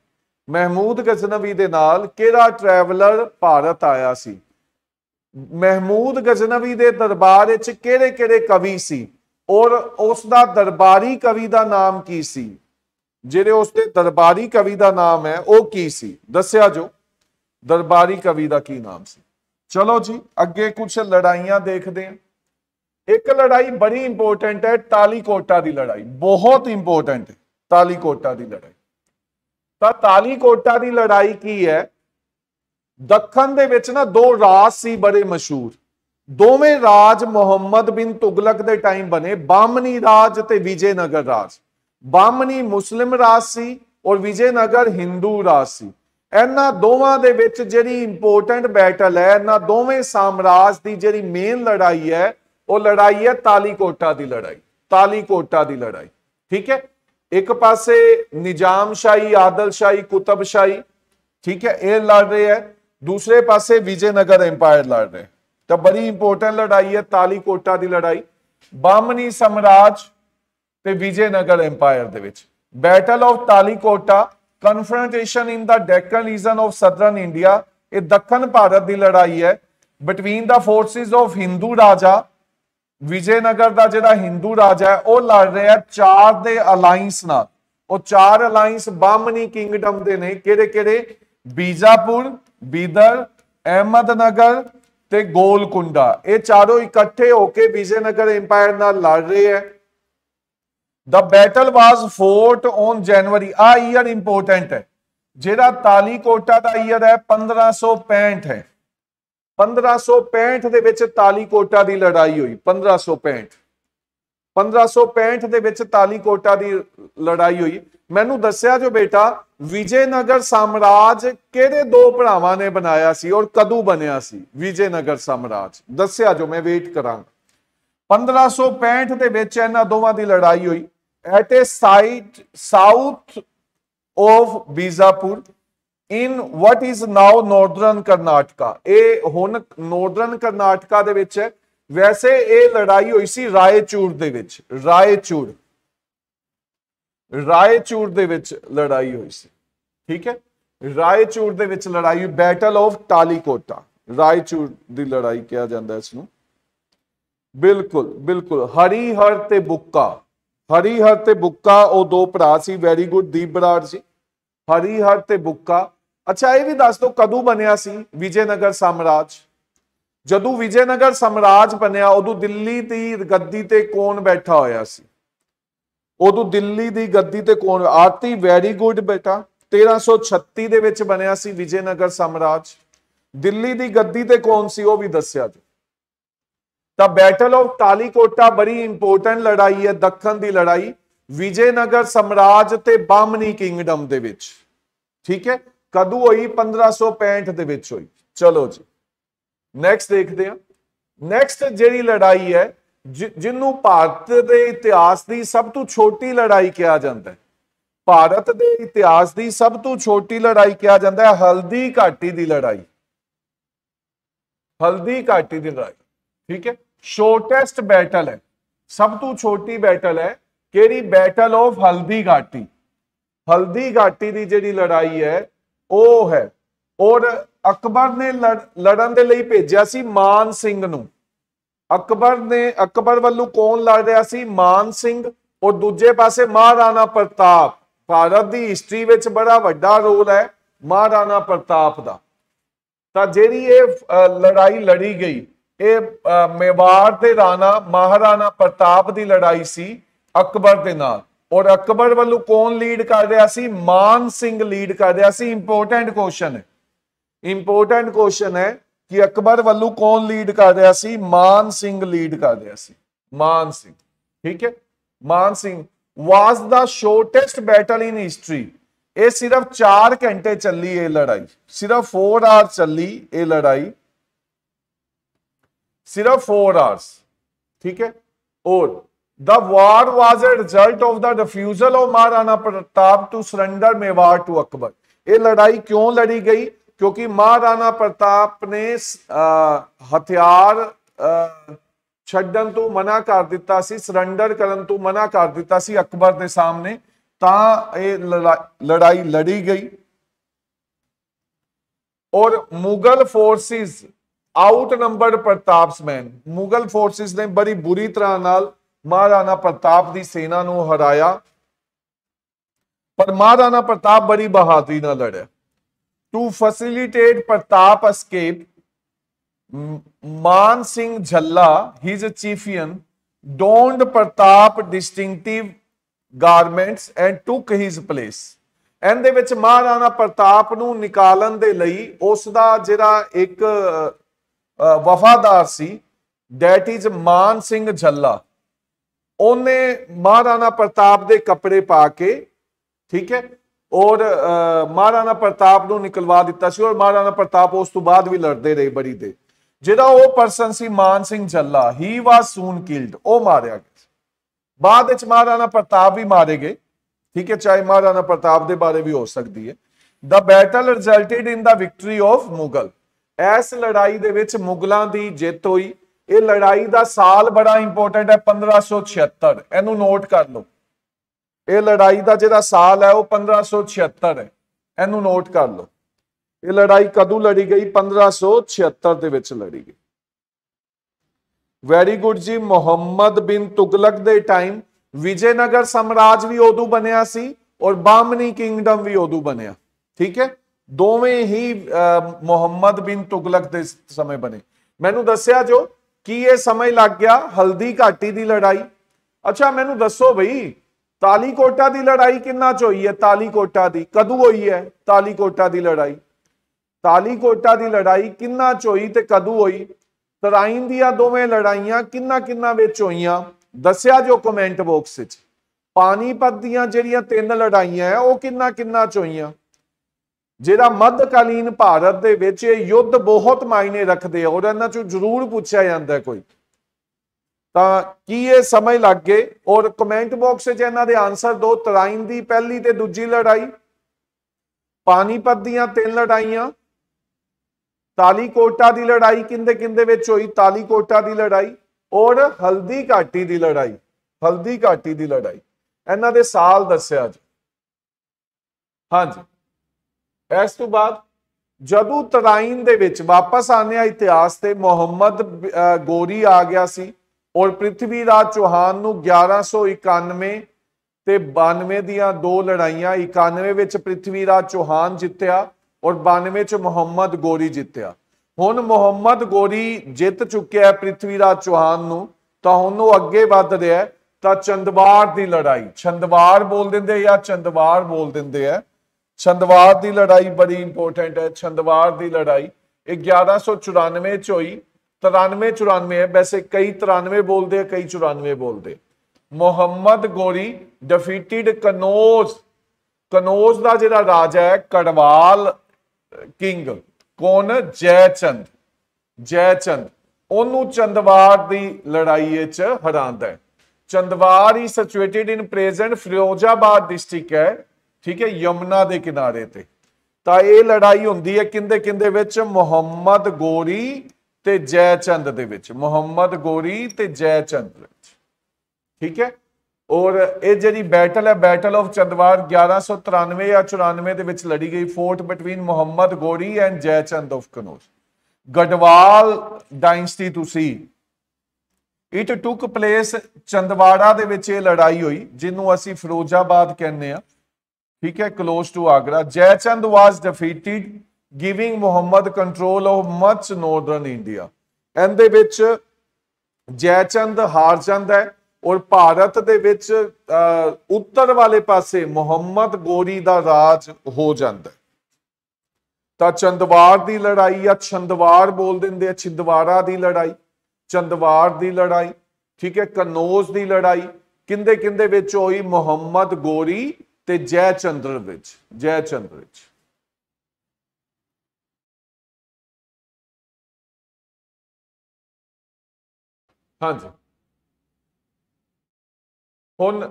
ਮਹਿਮੂਦ ਗਜ਼ਨਵੀ ਦੇ ਨਾਲ ਕਿਹੜਾ ਟਰੈਵਲਰ ਭਾਰਤ ਆਇਆ ਸੀ ਮਹਿਮੂਦ ਗਜ਼ਨਵੀ ਦੇ ਦਰਬਾਰ ਵਿੱਚ ਕਿਹੜੇ-ਕਿਹੜੇ ਕਵੀ ਸੀ ਔਰ ਉਸ ਦਾ ਦਰਬਾਰੀ ਕਵੀ ਦਾ ਨਾਮ ਕੀ ਸੀ ਜਿਹੜੇ ਉਸ ਦੇ ਦਰਬਾਰੀ ਕਵੀ ਦਾ ਨਾਮ ਹੈ ਉਹ ਕੀ ਸੀ ਦੱਸਿਆ ਜੋ ਦਰਬਾਰੀ ਕਵੀ ਦਾ ਕੀ ਨਾਮ ਸੀ ਚਲੋ ਜੀ ਅੱਗੇ ਕੁਝ ਲੜਾਈਆਂ ਦੇਖਦੇ ਹਾਂ ਇੱਕ ਲੜਾਈ ਬੜੀ ਇੰਪੋਰਟੈਂਟ ਹੈ ਤਾਲੀਕੋਟਾ ਦੀ ਲੜਾਈ ਬਹੁਤ ਇੰਪੋਰਟੈਂਟ ਹੈ ਤਾਲੀਕੋਟਾ ਦੀ ਲੜਾਈ ਤਾਂ ਤਾਲੀਕੋਟਾ ਦੀ ਲੜਾਈ ਕੀ ਹੈ ਦੱਖਣ ਦੇ ਵਿੱਚ ਨਾ ਦੋ ਰਾਜ ਸੀ ਬੜੇ ਮਸ਼ਹੂਰ ਦੋਵੇਂ ਰਾਜ ਮੁਹੰਮਦ ਬਿਨ ਤੁਗਲਕ ਦੇ ਟਾਈਮ ਬਣੇ ਬਾਮਨੀ ਰਾਜ ਤੇ ਵਿਜੇਨਗਰ ਰਾਜ ਬਾਮਨੀ ਮੁਸਲਿਮ ਰਾਜ ਸੀ ਔਰ ਵਿਜੇਨਗਰ ਹਿੰਦੂ ਰਾਜ ਸੀ ਇਹਨਾਂ ਦੋਵਾਂ ਦੇ ਵਿੱਚ ਜਿਹੜੀ ਇੰਪੋਰਟੈਂਟ ਬੈਟਲ ਹੈ ਇਹਨਾਂ ਦੋਵੇਂ ਸਾਮਰਾਜ ਦੀ ਜਿਹੜੀ ਮੇਨ ਲੜਾਈ ਹੈ ਉਹ ਲੜਾਈ ਹੈ ਤਾਲੀਕੋਟਾ ਦੀ ਲੜਾਈ ਤਾਲੀਕੋਟਾ ਦੀ ਲੜਾਈ ਠੀਕ ਹੈ ਇੱਕ ਪਾਸੇ ਨਿਜਾਮ ਸ਼ਾਹੀ ਆਦਲ ਸ਼ਾਹੀ ਕੁਤਬ ਸ਼ਾਹੀ ਠੀਕ ਹੈ ਇਹ ਲੜ ਰਹੇ ਹੈ ਦੂਸਰੇ ਪਾਸੇ ਵਿਜੇਨਗਰ ਐਮਪਾਇਰ ਲੜ ਰਹੇ ਤਾਂ ਬੜੀ ਇੰਪੋਰਟੈਂਟ ਲੜਾਈ ਹੈ ਤਾਲੀਕੋਟਾ ਦੀ ਲੜਾਈ ਬਾਮਨੀ ਸਮਰਾਜ ਤੇ ਵਿਜੇਨਗਰ ਐਮਪਾਇਰ ਦੇ ਵਿੱਚ battle of Talikota confrontation in the Deccan region of southern India ਇਹ ਦੱਖਣ ਭਾਰਤ ਦੀ ਲੜਾਈ ਹੈ between the forces of Hindu raja Vijayanagara ਦਾ ਜਿਹੜਾ ਹਿੰਦੂ ਰਾਜਾ ਹੈ ਉਹ ਲੜ ਰਿਹਾ ਚਾਰ ਦੇ ਅਲਾਈਅንስ ਨਾਲ ਉਹ ਚਾਰ ਅਲਾਈਅንስ ਬਾਮਨੀ ਕਿੰਗਡਮ ਦੇ ਨੇ ਕਿਹੜੇ ਕਿਹੜੇ ਬੀਜਾਪੁਰ ਬੀਦਰ ਅਹਿਮਦਨਗਰ ਤੇ ਗੋਲਕੁੰਡਾ ਇਹ ਚਾਰੋਂ ਇਕੱਠੇ ਹੋ ਕੇ ਵਿਜੇਨਗਰ ਐਮਪਾਇਰ ਨਾਲ ਲੜ ਰਹੇ ਹੈ the battle was fought on January a year important ਹੈ ਜਿਹੜਾ ਤਾਲੀਕੋਟਾ ਦਾ ਈਅਰ ਹੈ 1565 ਹੈ 1565 ਦੇ ਵਿੱਚ ਤਾਲੀਕੋਟਾ ਦੀ ਲੜਾਈ ਹੋਈ 1565 1565 ਦੇ ਵਿੱਚ ਤਾਲੀਕੋਟਾ ਦੀ ਲੜਾਈ ਹੋਈ ਮੈਨੂੰ ਦੱਸਿਆ ਜੋ ਬੇਟਾ ਵਿਜੇਨਗਰ ਸਾਮਰਾਜ ਕਿਹੜੇ ਦੋ ਭਰਾਵਾਂ ਨੇ ਬਣਾਇਆ ਸੀ ਔਰ ਕਦੋਂ ਬਣਿਆ ਸੀ ਵਿਜੇਨਗਰ ਸਾਮਰਾਜ ਦੱਸਿਆ ਜੋ ਮੈਂ ਵੇਟ ਕਰਾਂ 1565 ਦੇ ਵਿੱਚ ਇਹਨਾਂ ਦੋਵਾਂ ਦੀ ਲੜਾਈ ਹੋਈ at a site south of Bijapur in what is now northern Karnataka ਇਹ ਹੁਣ ਨਾਰਦਰਨ ਕਰਨਾਟਕਾ ਦੇ ਵਿੱਚ ਹੈ ਵੈਸੇ ਇਹ ਲੜਾਈ ਹੋਈ ਸੀ ਰਾਏਚੂਰ ਦੇ ਵਿੱਚ ਰਾਏਚੂਰ ਰਾਏਚੂਰ ਦੇ ਵਿੱਚ ਲੜਾਈ ਹੋਈ ਸੀ ਠੀਕ ਹੈ ਰਾਏਚੂਰ ਦੇ ਵਿੱਚ ਲੜਾਈ ਬੈਟਲ ਆਫ ਟਾਲੀਕੋਟਾ ਰਾਏਚੂਰ ਦੀ ਲੜਾਈ ਕਿਹਾ ਜਾਂਦਾ ਇਸ ਨੂੰ ਬਿਲਕੁਲ ਬਿਲਕੁਲ ਹਰੀ ਹਰ ਤੇ ਬੁੱਕਾ ਹਰੀ ਹਰ ਤੇ ਬੁੱਕਾ ਉਹ ਦੋ ਭਰਾ ਸੀ ਵੈਰੀ ਗੁੱਡ ਦੀਪ ਬਰਾੜ ਸੀ ਹਰੀ ਹਰ ਤੇ ਬੁੱਕਾ ਅੱਛਾ ਇਹ ਵੀ ਦੱਸ ਦੋ ਕਦੋਂ ਬਣਿਆ ਸੀ ਵਿਜੇਨਗਰ ਸਾਮਰਾਜ ਜਦੋਂ ਵਿਜੇਨਗਰ ਸਾਮਰਾਜ ਬਣਿਆ ਉਦੋਂ ਦਿੱਲੀ ਦੀ ਗੱਦੀ ਤੇ ਕੌਣ ਬੈਠਾ ਹੋਇਆ ਸੀ ਉਦੋਂ ਦਿੱਲੀ ਦੀ ਗੱਦੀ ਤੇ ਕੌਣ ਆਤੀ ਵੈਰੀ ਗੁੱਡ ਬੇਟਾ 1336 ਦੇ ਵਿੱਚ ਬਣਿਆ ਸੀ ਵਿਜੇਨਗਰ ਸਾਮਰਾਜ ਦਿੱਲੀ ਦੀ ਗੱਦੀ ਤੇ ਕੌਣ ਸੀ ਉਹ ਵੀ ਦੱਸਿਆ ਜੀ ਤਾਂ ਬੈਟਲ ਆਫ ਤਾਲੀਕੋਟਾ ਬੜੀ ਇੰਪੋਰਟੈਂਟ ਲੜਾਈ ਹੈ ਦੱਖਣ ਦੀ ਲੜਾਈ ਵਿਜੇਨਗਰ ਸਾਮਰਾਜ ਤੇ ਬਾਮਨੀ ਕਿੰਗਡਮ ਦੇ ਵਿੱਚ ਠੀਕ ਹੈ ਕਦੋਂ ਹੋਈ 1565 ਦੇ ਵਿੱਚ ਹੋਈ ਚਲੋ ਜੀ ਨੈਕਸਟ ਦੇਖਦੇ ਹਾਂ ਨੈਕਸਟ ਜਿਹੜੀ ਲੜਾਈ ਹੈ ਜਿਹਨੂੰ ਭਾਰਤ ਦੇ ਇਤਿਹਾਸ ਦੀ ਸਭ ਤੋਂ ਛੋਟੀ ਲੜਾਈ ਕਿਹਾ ਜਾਂਦਾ ਹੈ ਭਾਰਤ ਦੇ ਇਤਿਹਾਸ ਦੀ ਸਭ ਤੋਂ ਛੋਟੀ ਲੜਾਈ ਕਿਹਾ ਜਾਂਦਾ ਹੈ ਹਲਦੀ ਘਾਟੀ ਦੀ ਲੜਾਈ ਹਲਦੀ ਘਾਟੀ ਦੀ ਲੜਾਈ ਠੀਕ ਹੈ ਸ਼ੋਰਟੈਸਟ ਬੈਟਲ ਹੈ ਸਭ ਤੋਂ ਛੋਟੀ ਬੈਟਲ ਹੈ ਕਿਹੜੀ ਬੈਟਲ ਆਫ ਹਲਦੀ ਘਾਟੀ ਹਲਦੀ ਘਾਟੀ ਦੀ ਜਿਹੜੀ ਲੜਾਈ ਹੈ ਉਹ ਹੈ ਔਰ ਅਕਬਰ ਨੇ ਲੜਨ ਦੇ ਲਈ ਭੇਜਿਆ ਸੀ ਮਾਨ ਸਿੰਘ ਨੂੰ ਅਕਬਰ ਨੇ ਅਕਬਰ ਵੱਲੋਂ ਕੌਣ ਲੜ ਰਿਹਾ ਸੀ ਮਾਨ ਸਿੰਘ ਔਰ ਦੂਜੇ ਪਾਸੇ ਮਹਾਰਾਣਾ ਪ੍ਰਤਾਪ ਭਾਰਤ ਦੀ ਹਿਸਟਰੀ ਵਿੱਚ ਬੜਾ ਵੱਡਾ ਰੋਲ ਹੈ ਮਹਾਰਾਣਾ ਪ੍ਰਤਾਪ ਦਾ ਤਾਂ ਜਿਹੜੀ ਇਹ ਲੜਾਈ ਲੜੀ ਗਈ ਇਹ ਮੇਵਾੜ ਤੇ ਰਾਣਾ ਮਹਾਰਾਣਾ ਪ੍ਰਤਾਪ ਦੀ ਲੜਾਈ ਸੀ ਅਕਬਰ ਦੇ ਨਾਲ और अकबर वालों कौन लीड कर रहा है मान सिंह लीड कर रहा है इंपोर्टेंट क्वेश्चन है इंपोर्टेंट क्वेश्चन है कि अकबर वालों कौन लीड कर रहा है मान सिंह लीड कर रहा है मान सिंह ठीक है Man Singh was the shortest battle in history ये सिर्फ चार घंटे चली ये लड़ाई सिर्फ फोर आर चली ये लड़ाई सिर्फ फोर आवर्स ठीक है और The war was a result of the refusal of Maharana Pratap to surrender Mewar to Akbar. ये लड़ाई क्यों लड़ी गई क्योंकि महाराणा प्रताप ने हथियार छन तो मना कर दिता सी सरेंडर करने तो मना कर दिता सी अकबर के सामने ता ये लड़ा, लड़ाई लड़ी गई और Mughal forces outnumber Pratap man Mughal forces ने बड़ी बुरी तरह ਮਹਾਰਾਣਾ ਪ੍ਰਤਾਪ ਦੀ ਸੈਨਾ ਨੂੰ ਹਰਾਇਆ ਪਰ ਮਹਾਰਾਣਾ ਪ੍ਰਤਾਪ ਬੜੀ ਬਹਾਦਰੀ ਨਾਲ ਲੜਿਆ to facilitate Pratap escape Man Singh Jhala he is a chieftain Pratap distinctive garments and took his place and ਦੇ ਵਿੱਚ ਮਹਾਰਾਣਾ ਪ੍ਰਤਾਪ ਨੂੰ ਨਿਕਾਲਣ ਦੇ ਲਈ ਉਸ ਦਾ ਜਿਹੜਾ ਇੱਕ ਵਫਾਦਾਰ ਸੀ ਦੈਟ ਇਜ਼ ਮਾਨ ਸਿੰਘ ਝੱਲਾ ਉਹਨੇ ਮਹਾਰਾਣਾ ਪ੍ਰਤਾਪ ਦੇ ਕੱਪੜੇ ਪਾ ਕੇ ਠੀਕ ਹੈ ਔਰ ਮਹਾਰਾਣਾ ਪ੍ਰਤਾਪ ਨੂੰ ਨਿਕਲਵਾ ਦਿੱਤਾ ਸੀ ਔਰ ਮਹਾਰਾਣਾ ਪ੍ਰਤਾਪ ਉਸ ਤੋਂ ਬਾਅਦ ਵੀ ਲੜਦੇ ਰਹੇ ਬੜੀ ਦੇ ਜਿਹੜਾ ਉਹ ਪਰਸਨ ਸੀ Man Singh Jhala he was soon killed ਉਹ ਮਾਰਿਆ ਗਿਆ ਬਾਅਦ ਵਿੱਚ ਮਹਾਰਾਣਾ ਪ੍ਰਤਾਪ ਵੀ ਮਾਰੇ ਗਏ ਠੀਕ ਹੈ ਚਾਹੇ ਮਹਾਰਾਣਾ ਪ੍ਰਤਾਪ ਦੇ ਬਾਰੇ ਵੀ ਹੋ ਸਕਦੀ ਹੈ the battle resulted in the victory of Mughal ਐਸ ਲੜਾਈ ਦੇ ਵਿੱਚ ਮੁਗਲਾਂ ਦੀ ਜਿੱਤ ਹੋਈ ਇਹ ਲੜਾਈ ਦਾ ਸਾਲ ਬੜਾ ਇੰਪੋਰਟੈਂਟ ਹੈ 1576 ਇਹਨੂੰ ਨੋਟ ਕਰ ਲਓ ਇਹ ਲੜਾਈ ਦਾ ਜਿਹੜਾ ਸਾਲ ਹੈ ਉਹ 1576 ਹੈ ਇਹਨੂੰ ਨੋਟ ਕਰ ਲਓ ਇਹ ਲੜਾਈ ਕਦੋਂ ਲੜੀ ਗਈ 1576 ਦੇ ਵਿੱਚ ਲੜੀ ਗਈ ਵੈਰੀ ਗੁੱਡ ਜੀ ਮੁਹੰਮਦ ਬਿਨ ਤੁਗਲਕ ਦੇ ਟਾਈਮ ਵਿਜੇਨਗਰ ਸਮਰਾਜ ਵੀ ਉਦੋਂ ਬਣਿਆ ਸੀ ਔਰ ਬਾਮਨੀ ਕਿੰਗਡਮ ਵੀ ਉਦੋਂ ਬਣਿਆ ਠੀਕ ਹੈ ਦੋਵੇਂ ਹੀ ਮੁਹੰਮਦ ਬਿਨ ਤੁਗਲਕ ਦੇ ਸਮੇਂ ਬਣੇ ਮੈਨੂੰ ਦੱਸਿਆ ਜੋ ਕੀ ਇਹ ਸਮਝ ਲੱਗ ਗਿਆ ਹਲਦੀ ਘਾਟੀ ਦੀ ਲੜਾਈ ਅੱਛਾ ਮੈਨੂੰ ਦੱਸੋ ਬਈ ਤਾਲੀ ਕੋਟਾ ਦੀ ਲੜਾਈ ਕਿੰਨਾ ਚ ਹੋਈ ਹੈ ਤਾਲੀ ਕੋਟਾ ਦੀ ਕਦੋਂ ਹੋਈ ਹੈ ਤਾਲੀ ਕੋਟਾ ਦੀ ਲੜਾਈ ਤਾਲੀ ਕੋਟਾ ਦੀ ਲੜਾਈ ਕਿੰਨਾ ਚ ਹੋਈ ਤੇ ਕਦੋਂ ਹੋਈ ਤਰਾਈਨ ਦੀਆਂ ਦੋਵੇਂ ਲੜਾਈਆਂ ਕਿੰਨਾ ਕਿੰਨਾ ਵਿੱਚ ਹੋਈਆਂ ਦੱਸਿਆ ਜੋ ਕਮੈਂਟ ਬਾਕਸ ਵਿੱਚ ਪਾਣੀਪਤ ਦੀਆਂ ਜਿਹੜੀਆਂ ਤਿੰਨ ਲੜਾਈਆਂ ਹੈ ਉਹ ਕਿੰਨਾ ਕਿੰਨਾ ਚ ਹੋਈਆਂ ਜਿਹੜਾ ਮੱਧਕਾਲੀਨ ਭਾਰਤ ਦੇ ਵਿੱਚ ਇਹ ਯੁੱਧ ਬਹੁਤ ਮਾਇਨੇ ਰੱਖਦੇ ਆ ਔਰ ਇਹਨਾਂ ਚੋਂ ਜ਼ਰੂਰ ਪੁੱਛਿਆ ਜਾਂਦਾ ਕੋਈ ਤਾਂ ਕੀ ਇਹ ਸਮਝ ਲੱਗ ਗਏ ਔਰ ਕਮੈਂਟ ਬਾਕਸ ਵਿੱਚ ਇਹਨਾਂ ਦੇ ਆਨਸਰ ਦੋ ਤਰਾਈਨ ਦੀ ਪਹਿਲੀ ਤੇ ਦੂਜੀ ਲੜਾਈ ਪਾਣੀਪਤ ਦੀਆਂ ਤਿੰਨ ਲੜਾਈਆਂ ਤਾਲੀ ਕੋਟਾ ਦੀ ਲੜਾਈ ਕਿੰਦੇ ਕਿੰਦੇ ਵਿੱਚ ਹੋਈ ਤਾਲੀ ਕੋਟਾ ਦੀ ਲੜਾਈ ਔਰ ਹਲਦੀ ਘਾਟੀ ਦੀ ਲੜਾਈ ਹਲਦੀ ਘਾਟੀ ਦੀ ਲੜਾਈ ਇਹਨਾਂ ਦੇ ਸਾਲ ਦੱਸਿਆ ਜੀ ਹਾਂਜੀ ਇਸ ਤੋਂ ਬਾਅਦ ਜਦੋਂ ਤਰਾਈਨ ਦੇ ਵਿੱਚ ਵਾਪਸ ਆਨੇ ਆ ਇਤਿਹਾਸ ਤੇ ਮੁਹੰਮਦ ਗੋਰੀ ਆ ਗਿਆ ਸੀ ਔਰ ਪ੍ਰithvi ਰਾਜ ਚੌਹਾਨ ਨੂੰ 1191 ਤੇ 92 ਦੀਆਂ ਦੋ ਲੜਾਈਆਂ 91 ਵਿੱਚ ਪ੍ਰithvi ਰਾਜ ਚੌਹਾਨ ਜਿੱਤਿਆ ਔਰ 92 ਚ ਮੁਹੰਮਦ ਗੋਰੀ ਜਿੱਤਿਆ ਹੁਣ ਮੁਹੰਮਦ ਗੋਰੀ ਜਿੱਤ ਚੁੱਕਿਆ ਹੈ ਪ੍ਰithvi ਰਾਜ ਚੌਹਾਨ ਨੂੰ ਤਾਂ ਹੁਣ ਉਹ ਅੱਗੇ ਵੱਧ ਰਿਹਾ ਤਾਂ ਚੰਦਵਾਰ ਦੀ ਲੜਾਈ ਚੰਦਵਾਰ ਬੋਲ ਦਿੰਦੇ ਜਾਂ ਚੰਦਵਾਰ ਬੋਲ ਦਿੰਦੇ ਆ ਛੰਦਵਾਰ ਦੀ ਲੜਾਈ ਬੜੀ ਇੰਪੋਰਟੈਂਟ ਹੈ ਛੰਦਵਾਰ ਦੀ ਲੜਾਈ ਇਹ 1194 ਚ ਹੋਈ 93 94 ਹੈ ਵੈਸੇ ਕਈ 93 ਬੋਲਦੇ ਆ ਕਈ 94 ਬੋਲਦੇ ਮੁਹੰਮਦ ਗੋਰੀ ਡਿਫੀਟਡ ਕਨੋਜ ਕਨੋਜ ਦਾ ਜਿਹੜਾ ਰਾਜਾ ਹੈ ਕੜਵਾਲ ਕਿੰਗ ਕੋਨ ਜੈਚੰਦ ਜੈਚੰਦ ਉਹਨੂੰ ਚੰਦਵਾਰ ਦੀ ਲੜਾਈ ਵਿੱਚ ਹਰਾਉਂਦਾ ਹੈ Chandawar he situated in present Firozabad district ਹੈ ਠੀਕ ਹੈ ਯਮਨਾ ਦੇ ਕਿਨਾਰੇ ਤੇ ਤਾਂ ਇਹ ਲੜਾਈ ਹੁੰਦੀ ਹੈ ਕਿੰਦੇ ਕਿੰਦੇ ਵਿੱਚ ਮੁਹੰਮਦ ਗੋਰੀ ਤੇ ਜੈਚੰਦ ਦੇ ਵਿੱਚ ਮੁਹੰਮਦ ਗੋਰੀ ਤੇ ਜੈਚੰਦ ਵਿੱਚ ਠੀਕ ਹੈ ਔਰ ਇਹ ਜਿਹੜੀ ਬੈਟਲ ਹੈ ਬੈਟਲ ਆਫ ਚੰਦਵਾਰ 1193 ਜਾਂ 94 ਦੇ ਵਿੱਚ ਲੜੀ ਗਈ ਫੋਰਟ ਬਿਟਵੀਨ ਮੁਹੰਮਦ ਗੋਰੀ ਐਂਡ ਜੈਚੰਦ ਆਫ ਕਨੌਜ ਗਡਵਾਲ ਡਾਇਨਸਟੀ ਤੁਸੀਂ ਇਟ ਟੁਕ ਪਲੇਸ ਚੰਦਵਾੜਾ ਦੇ ਵਿੱਚ ਇਹ ਲੜਾਈ ਹੋਈ ਜਿਹਨੂੰ ਅਸੀਂ ਫਿਰੋਜ਼ਾਬਾਦ ਕਹਿੰਦੇ ਆ ठीक है close to Agra Jaichand was defeated giving Muhammad control of much northern India ਇਹਦੇ ਵਿੱਚ ਜੈਚੰਦ ਹਾਰ ਜਾਂਦਾ ਹੈ ਔਰ ਭਾਰਤ ਦੇ ਵਿੱਚ ਉੱਤਰ ਵਾਲੇ ਪਾਸੇ ਮੁਹੰਮਦ ਗੋਰੀ ਦਾ ਰਾਜ ਹੋ ਜਾਂਦਾ ਤਾਂ ਚੰਦਵਾਰ ਦੀ ਲੜਾਈ ਜਾਂ ਚੰਦਵਾਰ ਬੋਲ ਦਿੰਦੇ ਆ ਛਿੰਦਵਾਰਾ ਦੀ ਲੜਾਈ ਚੰਦਵਾਰ ਦੀ ਲੜਾਈ ਠੀਕ ਹੈ ਕਨੋਜ ਦੀ ਲੜਾਈ ਕਿੰਦੇ ਕਿੰਦੇ ਵਿੱਚ ਹੋਈ
ਮੁਹੰਮਦ ਗੋਰੀ ਤੇ ਜੈ ਚੰਦਰ ਵਿੱਚ ਜੈ ਚੰਦਰ ਵਿੱਚ ਹਾਂਜੀ ਹੁਣ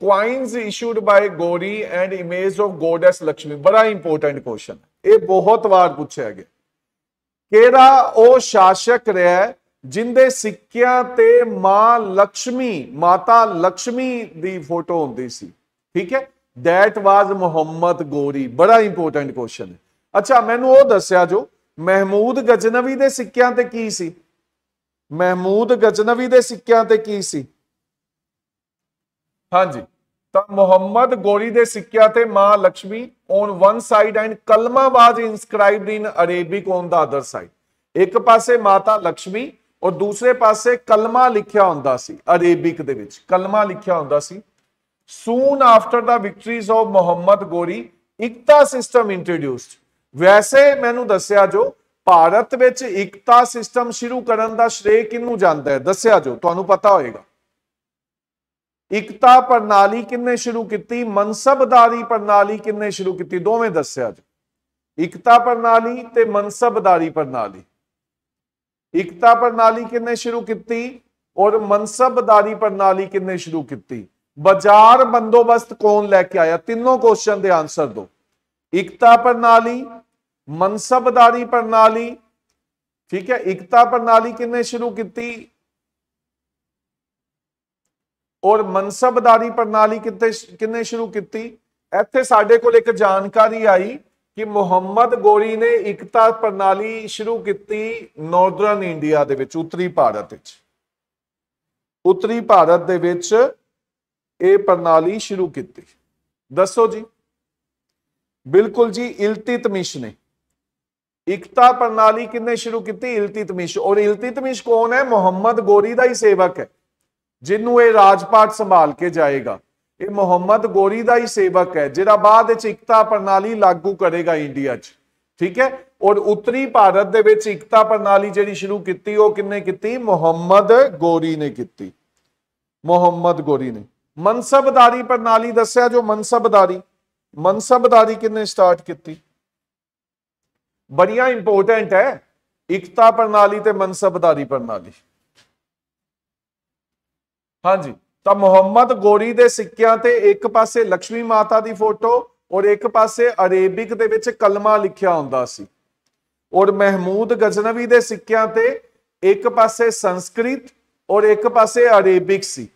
coins issued by Ghori and image of goddess Lakshmi ਬੜਾ ਇੰਪੋਰਟੈਂਟ ਕੁਐਸਚਨ ਇਹ ਬਹੁਤ ਵਾਰ ਪੁੱਛਿਆ ਗਿਆ ਕਿਹੜਾ ਉਹ ਸ਼ਾਸਕ ਰਿਹਾ ਜਿੰਦੇ ਸਿੱਕਿਆਂ ਤੇ ਮਾਂ ਲక్ష్ਮੀ ਮਾਤਾ ਲక్ష్ਮੀ ਦੀ ਫੋਟੋ ਹੁੰਦੀ ਸੀ ਠੀਕ ਹੈ ਦੈਟ ਵਾਜ਼ ਮੁਹੰਮਦ ਗੋਰੀ ਬੜਾ ਇੰਪੋਰਟੈਂਟ ਕੁਐਸਚਨ ਹੈ ਅੱਛਾ ਮੈਨੂੰ ਉਹ ਦੱਸਿਆ ਜੋ ਮਹਿਮੂਦ ਗਜਨਵੀ ਦੇ ਸਿੱਕਿਆਂ ਤੇ ਕੀ ਸੀ ਮਹਿਮੂਦ ਗਜਨਵੀ ਦੇ ਸਿੱਕਿਆਂ ਤੇ ਕੀ ਸੀ ਹਾਂਜੀ ਤਾਂ ਮੁਹੰਮਦ ਗੋਰੀ ਦੇ ਸਿੱਕਿਆਂ ਤੇ ਮਾਂ Lakshmi on one side and ਕਲਮਾ was inscribed in Arabic on the other side ਇੱਕ ਪਾਸੇ ਮਾਤਾ ਲక్ష్ਮੀ ਔਰ ਦੂਸਰੇ ਪਾਸੇ ਕਲਮਾ ਲਿਖਿਆ ਹੁੰਦਾ ਸੀ ਅਰੇਬਿਕ ਦੇ ਵਿੱਚ ਕਲਮਾ ਲਿਖਿਆ ਹੁੰਦਾ ਸੀ soon after the victories of Muhammad Ghori ਇਕਤਾ ਸਿਸਟਮ ਇੰਟਰੋਡਿਊਸਡ ਵੈਸੇ ਮੈਨੂੰ ਦੱਸਿਆ ਜੋ ਭਾਰਤ ਵਿੱਚ ਇਕਤਾ ਸਿਸਟਮ ਸ਼ੁਰੂ ਕਰਨ ਦਾ ਸ਼੍ਰੇ ਕਿਨੂੰ ਜਾਂਦਾ ਹੈ ਦੱਸਿਆ ਜੋ ਤੁਹਾਨੂੰ ਪਤਾ ਹੋਏਗਾ ਇਕਤਾ ਪ੍ਰਣਾਲੀ ਕਿੰਨੇ ਸ਼ੁਰੂ ਕੀਤੀ ਮਨਸਬਦਾਰੀ ਪ੍ਰਣਾਲੀ ਕਿੰਨੇ ਸ਼ੁਰੂ ਕੀਤੀ ਦੋਵੇਂ ਦੱਸਿਆ ਜੋ ਇਕਤਾ ਪ੍ਰਣਾਲੀ ਤੇ ਮਨਸਬਦਾਰੀ ਪ੍ਰਣਾਲੀ ਇਕਤਾ ਪ੍ਰਣਾਲੀ ਕਿੰਨੇ ਸ਼ੁਰੂ ਕੀਤੀ ਔਰ ਮਨਸਬਦਾਰੀ ਪ੍ਰਣਾਲੀ ਕਿੰਨੇ ਸ਼ੁਰੂ ਕੀਤੀ ਬਾਜ਼ਾਰ ਬੰਦੋਬਸਤ ਕੌਣ ਲੈ ਕੇ ਆਇਆ ਤਿੰਨੋਂ ਕੁਐਸਚਨ ਦੇ ਆਨਸਰ ਦਿਓ ਇਕਤਾ ਪ੍ਰਣਾਲੀ ਮਨਸਬਦਾਰੀ ਪ੍ਰਣਾਲੀ ਠੀਕ ਹੈ ਇਕਤਾ ਪ੍ਰਣਾਲੀ ਕਿੰਨੇ ਸ਼ੁਰੂ ਕੀਤੀ ਔਰ ਮਨਸਬਦਾਰੀ ਪ੍ਰਣਾਲੀ ਕਿੰਨੇ ਕਿੰਨੇ ਸ਼ੁਰੂ ਕੀਤੀ ਇੱਥੇ ਸਾਡੇ ਕੋਲ ਇੱਕ ਜਾਣਕਾਰੀ ਆਈ ਕਿ ਮੁਹੰਮਦ ਗੋਰੀ ਨੇ ਇਕਤਾ ਪ੍ਰਣਾਲੀ ਸ਼ੁਰੂ ਕੀਤੀ ਨਾਰਦਰਨ ਇੰਡੀਆ ਦੇ ਵਿੱਚ ਉੱਤਰੀ ਭਾਰਤ ਵਿੱਚ ਉੱਤਰੀ ਭਾਰਤ ਦੇ ਵਿੱਚ ਇਹ ਪ੍ਰਣਾਲੀ ਸ਼ੁਰੂ ਕੀਤੀ ਦੱਸੋ ਜੀ ਬਿਲਕੁਲ ਜੀ ਤਮਿਸ਼ ਨੇ ਇਕਤਾ ਪ੍ਰਣਾਲੀ ਕਿੰਨੇ ਸ਼ੁਰੂ ਕੀਤੀ ਤਮਿਸ਼ ਔਰ ਤਮਿਸ਼ ਕੌਣ ਹੈ ਮੁਹੰਮਦ ਗੋਰੀ ਦਾ ਹੀ ਸੇਵਕ ਹੈ ਜਿਹਨੂੰ ਇਹ ਰਾਜਪਾਟ ਸੰਭਾਲ ਕੇ ਜਾਏਗਾ ਇਹ ਮੁਹੰਮਦ ਗੋਰੀ ਦਾ ਹੀ ਸੇਵਕ ਹੈ ਜਿਹੜਾ ਬਾਅਦ ਵਿੱਚ ਇਕਤਾ ਪ੍ਰਣਾਲੀ ਲਾਗੂ ਕਰੇਗਾ ਇੰਡੀਆ 'ਚ ਠੀਕ ਹੈ ਔਰ ਉੱਤਰੀ ਭਾਰਤ ਦੇ ਵਿੱਚ ਇਕਤਾ ਪ੍ਰਣਾਲੀ ਜਿਹੜੀ ਸ਼ੁਰੂ ਕੀਤੀ ਉਹ ਕਿੰਨੇ ਕੀਤੀ ਮੁਹੰਮਦ ਗੋਰੀ ਨੇ ਕੀਤੀ ਮੁਹੰਮਦ ਗੋਰੀ ਨੇ ਮਨਸਬਦਾਰੀ ਪ੍ਰਣਾਲੀ ਦੱਸਿਆ ਜੋ ਮਨਸਬਦਾਰੀ ਮਨਸਬਦਾਰੀ ਕਿੰਨੇ ਸਟਾਰਟ ਕੀਤੀ ਬੜੀਆਂ ਇੰਪੋਰਟੈਂਟ ਹੈ ਇਕਤਾ ਪ੍ਰਣਾਲੀ ਤੇ ਮਨਸਬਦਾਰੀ ਪ੍ਰਣਾਲੀ ਹਾਂਜੀ ਤਾਂ ਮੁਹੰਮਦ ਗੋਰੀ ਦੇ ਸਿੱਕਿਆਂ ਤੇ ਇੱਕ ਪਾਸੇ ਲక్ష్ਮੀ ਮਾਤਾ ਦੀ ਫੋਟੋ ਔਰ ਇੱਕ ਪਾਸੇ ਅਰੇਬਿਕ ਦੇ ਵਿੱਚ ਕਲਮਾ ਲਿਖਿਆ ਹੁੰਦਾ ਸੀ ਔਰ ਮਹਿਮੂਦ ਗਜ਼ਨਵੀ ਦੇ ਸਿੱਕਿਆਂ ਤੇ ਇੱਕ ਪਾਸੇ ਸੰਸਕ੍ਰਿਤ ਔਰ ਇੱਕ ਪਾਸੇ ਅਰੇਬਿਕ ਸੀ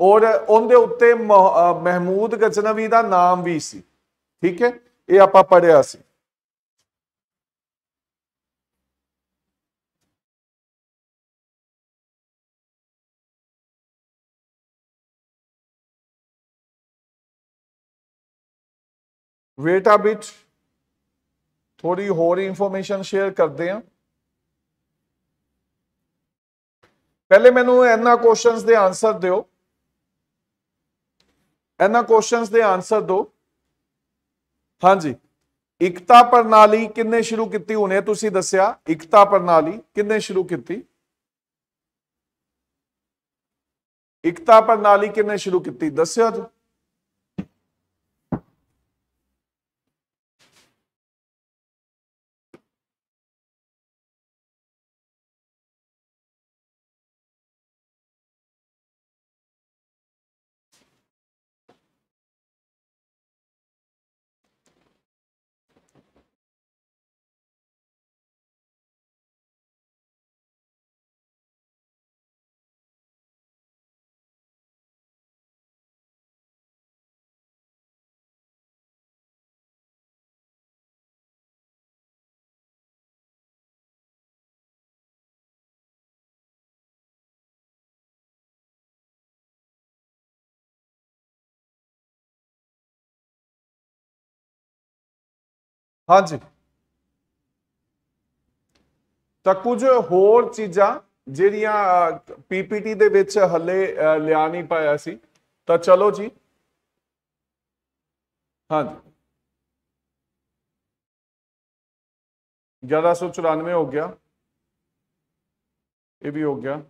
ਔਰ ਉਹਦੇ ਉੱਤੇ ਮਹਿਮੂਦ ਗਜ਼ਨਵੀ ਦਾ ਨਾਮ ਵੀ ਸੀ ਠੀਕ ਹੈ ਇਹ ਆਪਾਂ ਪੜਿਆ ਸੀ
ਵੇਟ ਆ ਬਿਟ ਥੋੜੀ ਹੋਰ ਇਨਫੋਰਮੇਸ਼ਨ ਸ਼ੇਅਰ ਕਰਦੇ ਹਾਂ
ਪਹਿਲੇ ਮੈਨੂੰ ਇਹਨਾਂ ਕੁਐਸਚਨਸ ਦੇ ਆਨਸਰ ਦਿਓ ਇਹਨਾਂ ਕੁਐਸਚਨਸ ਦੇ ਆਨਸਰ ਦਿਓ ਹਾਂਜੀ ਇਕਤਾ ਪ੍ਰਣਾਲੀ ਕਿੰਨੇ ਸ਼ੁਰੂ ਕੀਤੀ ਹੁਣੇ ਤੁਸੀਂ ਦੱਸਿਆ ਇਕਤਾ ਪ੍ਰਣਾਲੀ ਕਿੰਨੇ ਸ਼ੁਰੂ ਕੀਤੀ ਇਕਤਾ ਪ੍ਰਣਾਲੀ ਕਿੰਨੇ ਸ਼ੁਰੂ ਕੀਤੀ ਦੱਸਿਆ ਜੀ
ਹਾਂਜੀ ਤਾਂ ਕੁਝ ਹੋਰ ਚੀਜ਼ਾਂ ਜਿਹੜੀਆਂ
ਪੀਪੀਟੀ ਦੇ ਵਿੱਚ ਹੱਲੇ ਲਿਆ ਨਹੀਂ ਪਾਇਆ ਸੀ ਤਾਂ ਚਲੋ ਜੀ
ਹਾਂਜੀ 1194 ਹੋ ਗਿਆ ਇਹ ਵੀ ਹੋ ਗਿਆ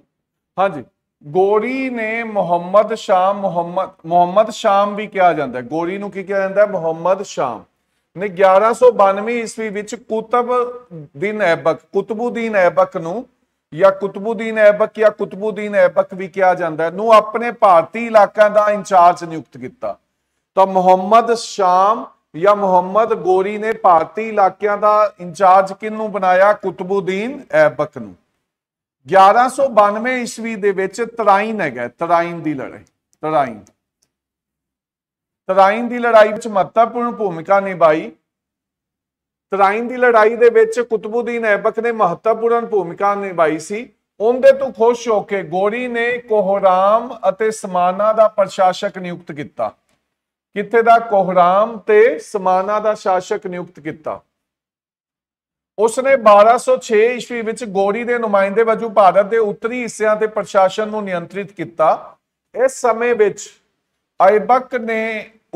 ਹਾਂਜੀ ਗੋਰੀ ਨੇ ਮੁਹੰਮਦ ਸ਼ਾਮ ਮੁਹੰਮਦ ਮੁਹੰਮਦ ਸ਼ਾਮ ਵੀ ਕਿਹਾ ਜਾਂਦਾ ਹੈ ਗੋਰੀ ਨੂੰ ਕੀ ਕਿਹਾ ਜਾਂਦਾ ਹੈ ਮੁਹੰਮਦ ਸ਼ਾਮ ਨੇ 1192 ਈਸਵੀ ਵਿੱਚ ਕੁਤਬਦੀਨ ਐਬਕ ਕੁਤਬੁਦੀਨ ਐਬਕ ਨੂੰ ਜਾਂ ਕੁਤਬੁਦੀਨ ਐਬਕ ਜਾਂ ਕੁਤਬੁਦੀਨ ਐਬਕ ਵੀ ਕਿਹਾ ਜਾਂਦਾ ਹੈ ਨੂੰ ਆਪਣੇ ਭਾਰਤੀ ਇਲਾਕਾ ਦਾ ਇੰਚਾਰਜ ਨਿਯੁਕਤ ਕੀਤਾ ਤਾਂ ਮੁਹੰਮਦ ਸ਼ਾਮ ਜਾਂ ਮੁਹੰਮਦ ਗੋਰੀ ਨੇ ਭਾਰਤੀ ਇਲਾਕਿਆਂ ਦਾ ਇੰਚਾਰਜ ਕਿੰਨੂੰ ਬਣਾਇਆ ਕੁਤਬੁਦੀਨ ਐਬਕ ਨੂੰ 1192 ਈਸਵੀ ਦੇ ਵਿੱਚ ਤਰਾਈਨ ਹੈਗਾ ਤਰਾਈਨ ਦੀ ਲੜਾਈ ਤਰਾਈਨ ਤਰਾਈਨ ਦੀ ਲੜਾਈ ਵਿੱਚ ਮਹੱਤਵਪੂਰਨ ਭੂਮਿਕਾ ਨਿਭਾਈ ਤਰਾਈਨ ਦੀ ਲੜਾਈ ਦੇ ਵਿੱਚ ਕੁਤਬੁਦੀਨ ਐਬਕ ਨੇ ਮਹੱਤਵਪੂਰਨ ਭੂਮਿਕਾ ਨਿਭਾਈ ਸੀ ਉਹਦੇ ਤੋਂ ਖੁਸ਼ ਹੋ ਕੇ ਗੋਰੀ ਨੇ ਕੋਹਰਾਮ ਅਤੇ ਸਮਾਨਾ ਦਾ ਪ੍ਰਸ਼ਾਸਕ ਨਿਯੁਕਤ ਕੀਤਾ ਕਿੱਥੇ ਦਾ ਕੋਹਰਾਮ ਤੇ ਸਮਾਨਾ ਦਾ ਸ਼ਾਸਕ ਨਿਯੁਕਤ ਕੀਤਾ ਉਸਨੇ 1206 ਈਸਵੀ ਵਿੱਚ ਗੋਰੀ ਦੇ ਨੁਮਾਇੰਦੇ ਵਜੋਂ ਭਾਰਤ ਦੇ ਉੱਤਰੀ ਹਿੱਸਿਆਂ ਤੇ ਪ੍ਰਸ਼ਾਸਨ ਨੂੰ ਨਿਯੰਤਰਿਤ ਕੀਤਾ ਇਸ ਸਮੇਂ ਵਿੱਚ ਆਇਬਕ ਨੇ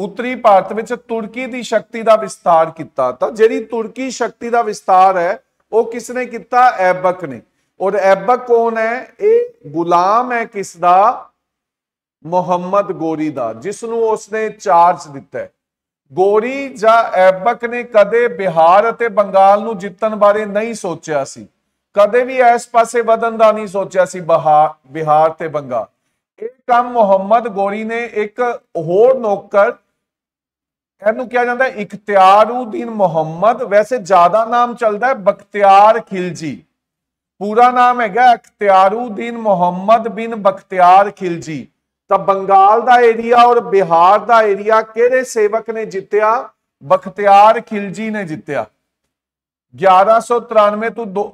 ਉੱਤਰੀ ਭਾਰਤ ਵਿੱਚ ਤੁਰਕੀ ਦੀ ਸ਼ਕਤੀ ਦਾ ਵਿਸਤਾਰ ਕੀਤਾ ਤਾਂ ਜਿਹੜੀ ਤੁਰਕੀ ਸ਼ਕਤੀ ਦਾ ਵਿਸਤਾਰ ਹੈ ਉਹ ਕਿਸ ਨੇ ਕੀਤਾ ਐਬਕ ਨੇ ਔਰ ਐਬਕ ਕੌਣ ਹੈ ਇਹ ਗੁਲਾਮ ਹੈ ਕਿਸ ਦਾ ਮੁਹੰਮਦ ਗੋਰੀ ਦਾ ਜਿਸ ਨੂੰ ਉਸਨੇ ਚਾਰਜ ਦਿੱਤਾ ਹੈ ਗੋਰੀ ਜਾਂ ਐਬਕ ਨੇ ਕਦੇ ਬਿਹਾਰ ਅਤੇ ਬੰਗਾਲ ਨੂੰ ਜਿੱਤਣ ਬਾਰੇ ਨਹੀਂ ਸੋਚਿਆ ਸੀ ਕਦੇ ਵੀ ਇਸ ਪਾਸੇ ਵਧਣ ਦਾ ਨਹੀਂ ਸੋਚਿਆ ਸੀ ਬਿਹਾਰ ਤੇ ਬੰਗਾਲ ਇਹ ਕੰਮ ਮੁਹੰਮਦ ਗੋਰੀ ਨੇ ਇੱਕ ਹੋਰ ਨੌਕਰ ਇਹਨੂੰ ਕਿਹਾ ਜਾਂਦਾ ਇਖਤਿਆਰਉਦੀਨ ਮੁਹੰਮਦ ਵੈਸੇ ਜ਼ਿਆਦਾ ਨਾਮ ਚੱਲਦਾ ਹੈ ਬਖਤਿਆਰ ਖਿਲਜੀ ਪੂਰਾ ਨਾਮ ਹੈਗਾ ਇਖਤਿਆਰਉਦੀਨ ਮੁਹੰਮਦ ਬਿਨ ਬਖਤਿਆਰ ਖਿਲਜੀ ਤਾਂ ਬੰਗਾਲ ਦਾ ਏਰੀਆ ਔਰ ਬਿਹਾਰ ਦਾ ਏਰੀਆ ਕਿਹੜੇ ਸੇਵਕ ਨੇ ਜਿੱਤਿਆ ਬਖਤਿਆਰ ਖਿਲਜੀ ਨੇ ਜਿੱਤਿਆ 1193 ਤੋਂ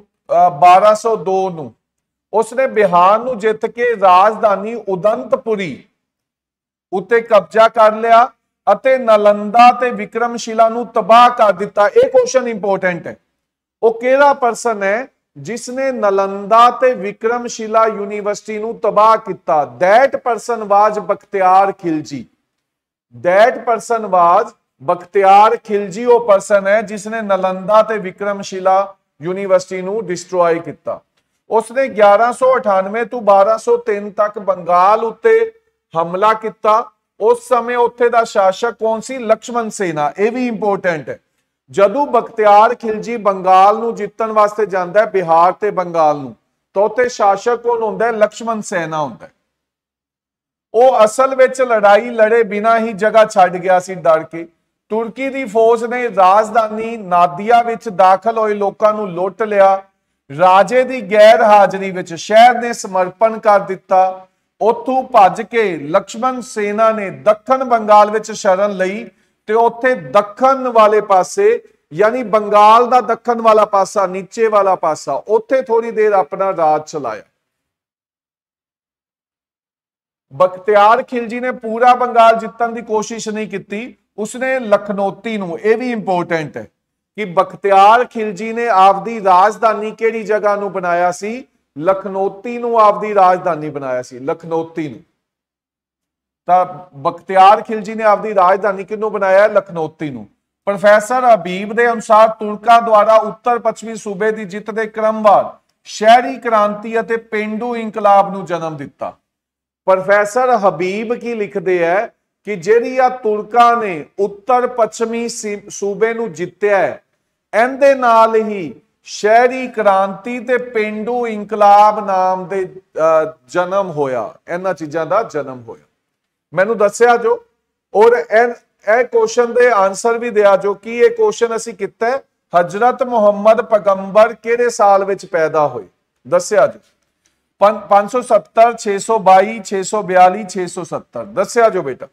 1202 ਨੂੰ ਉਸਨੇ ਬਿਹਾਰ ਨੂੰ ਜਿੱਤ ਕੇ ਰਾਜਧਾਨੀ ਉਦੰਤਪੁਰੀ ਉੱਤੇ ਕਬਜ਼ਾ ਕਰ ਲਿਆ ਅਤੇ ਨਲੰਦਾ ਤੇ ਵਿਕਰਮਸ਼ਿਲਾ ਨੂੰ ਤਬਾਹ ਕਰ ਦਿੱਤਾ ਇਹ ਕੁਐਸਚਨ ਇੰਪੋਰਟੈਂਟ ਹੈ ਉਹ ਕਿਹੜਾ ਪਰਸਨ ਹੈ ਜਿਸ ਨੇ ਨਲੰਦਾ ਤੇ ਵਿਕਰਮਸ਼ਿਲਾ ਯੂਨੀਵਰਸਿਟੀ ਨੂੰ ਤਬਾਹ ਕੀਤਾ ਥੈਟ ਪਰਸਨ ਵਾਜ ਬਖਤਿਆਰ ਖਿਲਜੀ ਥੈਟ ਪਰਸਨ ਵਾਜ ਬਖਤਿਆਰ ਖਿਲਜੀ ਉਹ ਪਰਸਨ ਹੈ ਜਿਸ ਨੇ ਨਲੰਦਾ ਤੇ ਵਿਕਰਮਸ਼ਿਲਾ ਯੂਨੀਵਰਸਿਟੀ ਨੂੰ ਡਿਸਟਰੋਏ ਕੀਤਾ ਉਸਨੇ 1198 ਤੋਂ 1203 ਤੱਕ ਬੰਗਾਲ ਉੱਤੇ ਹਮਲਾ ਕੀਤਾ ਉਸ ਸਮੇਂ ਉੱਥੇ ਦਾ ਸ਼ਾਸਕ ਕੌਣ ਸੀ ਲక్ష్మణ ਸੇਨਾ ਇਹ ਵੀ ਇੰਪੋਰਟੈਂਟ ਹੈ ਜਦੋਂ ਬਖਤਿਆਰ ਖਿਲਜੀ ਬੰਗਾਲ ਨੂੰ ਜਿੱਤਣ ਵਾਸਤੇ ਜਾਂਦਾ ਹੈ ਬਿਹਾਰ ਤੇ ਬੰਗਾਲ ਨੂੰ ਤਾਂ ਉੱਥੇ ਸ਼ਾਸਕ ਕੌਣ ਹੁੰਦਾ ਹੈ ਲక్ష్మణ ਸੇਨਾ ਹੁੰਦਾ ਹੈ ਉਹ ਅਸਲ ਵਿੱਚ ਲੜਾਈ ਲੜੇ ਬਿਨਾ ਹੀ ਜਗ੍ਹਾ ਛੱਡ ਗਿਆ ਸੀ ਡਰ ਕੇ ਤੁਰਕੀ ਦੀ ਫੌਜ ਨੇ ਰਾਜਧਾਨੀ ਨਾਦੀਆ ਵਿੱਚ ਦਾਖਲ ਹੋਏ ਲੋਕਾਂ ਨੂੰ ਲੁੱਟ ਲਿਆ ਰਾਜੇ ਦੀ ਗੈਰ ਹਾਜ਼ਰੀ ਵਿੱਚ ਸ਼ਹਿਰ ਨੇ ਸਮਰਪਣ ਕਰ ਦਿੱਤਾ ਉਥੋਂ ਭੱਜ ਕੇ ਲਕਸ਼ਮਣ ਸੈਨਾ ਨੇ ਦੱਖਣ ਬੰਗਾਲ ਵਿੱਚ ਸ਼ਰਨ ਲਈ ਤੇ ਉੱਥੇ ਦੱਖਣ ਵਾਲੇ ਪਾਸੇ ਯਾਨੀ ਬੰਗਾਲ ਦਾ ਦੱਖਣ ਵਾਲਾ ਪਾਸਾ ਨੀਚੇ ਵਾਲਾ ਪਾਸਾ ਉੱਥੇ ਥੋੜੀ ਦੇਰ ਆਪਣਾ ਰਾਜ ਚਲਾਇਆ ਬਖਤਿਆਰ ਖਿਲਜੀ ਨੇ ਪੂਰਾ ਬੰਗਾਲ ਜਿੱਤਣ ਦੀ ਕੋਸ਼ਿਸ਼ ਨਹੀਂ ਕੀਤੀ ਉਸਨੇ ਲਖਨੌਤੀ ਨੂੰ ਇਹ ਵੀ ਇੰਪੋਰਟੈਂਟ ਹੈ ਕਿ ਬਖਤਿਆਰ ਖਿਲਜੀ ਨੇ ਆਪਦੀ ਰਾਜਧਾਨੀ ਕਿਹੜੀ ਜਗ੍ਹਾ ਨੂੰ ਬਣਾਇਆ ਸੀ ਲਖਨੋਤੀ ਨੂੰ ਆਪਦੀ ਰਾਜਧਾਨੀ ਬਣਾਇਆ ਸੀ ਲਖਨੋਤੀ ਨੂੰ ਤਾਂ ਬਖਤਿਆਰ ਖਿਲਜੀ ਨੇ ਆਪਦੀ ਰਾਜਧਾਨੀ ਕਿਨੂੰ ਬਣਾਇਆ ਲਖਨੋਤੀ ਨੂੰ ਪ੍ਰੋਫੈਸਰ ਹਬੀਬ ਦੇ ਅਨੁਸਾਰ ਤੁਰਕਾਂ ਦੁਆਰਾ ਉੱਤਰ ਪੱਛਮੀ ਸੂਬੇ ਦੀ ਜਿੱਤ ਦੇ ਕ੍ਰਮਵਾਰ ਸ਼ਹਿਰੀ ਕ੍ਰਾਂਤੀ ਅਤੇ ਪਿੰਡੂ ਇਨਕਲਾਬ ਨੂੰ ਜਨਮ ਦਿੱਤਾ ਪ੍ਰੋਫੈਸਰ ਹਬੀਬ ਕੀ ਲਿਖਦੇ ਹੈ ਕਿ ਜਿਹੜੀ ਆ ਤੁਰਕਾਂ ਨੇ ਉੱਤਰ ਪੱਛਮੀ ਸੂਬੇ ਨੂੰ ਜਿੱਤਿਆ ਐਂਦੇ ਨਾਲ ਹੀ ਸ਼ਹਿਰੀ ਕ੍ਰਾਂਤੀ ਤੇ ਪਿੰਡੂ ਇਨਕਲਾਬ ਨਾਮ ਦੇ ਜਨਮ ਹੋਇਆ ਇਹਨਾਂ ਚੀਜ਼ਾਂ ਦਾ ਜਨਮ ਹੋਇਆ ਮੈਨੂੰ ਦੱਸਿਆ ਜੋ ਔਰ ਇਹ ਕੁਐਸਚਨ ਦੇ ਆਨਸਰ ਵੀ ਦਿਆ ਜੋ ਕਿ ਇਹ ਕੁਐਸਚਨ ਅਸੀਂ ਕੀਤਾ ਹਜ਼ਰਤ ਮੁਹੰਮਦ ਪੈਗੰਬਰ ਕਿਹੜੇ ਸਾਲ ਵਿੱਚ ਪੈਦਾ ਹੋਏ ਦੱਸਿਆ ਜੋ 570 622 642 670 ਦੱਸਿਆ ਜੋ ਬੇਟਾ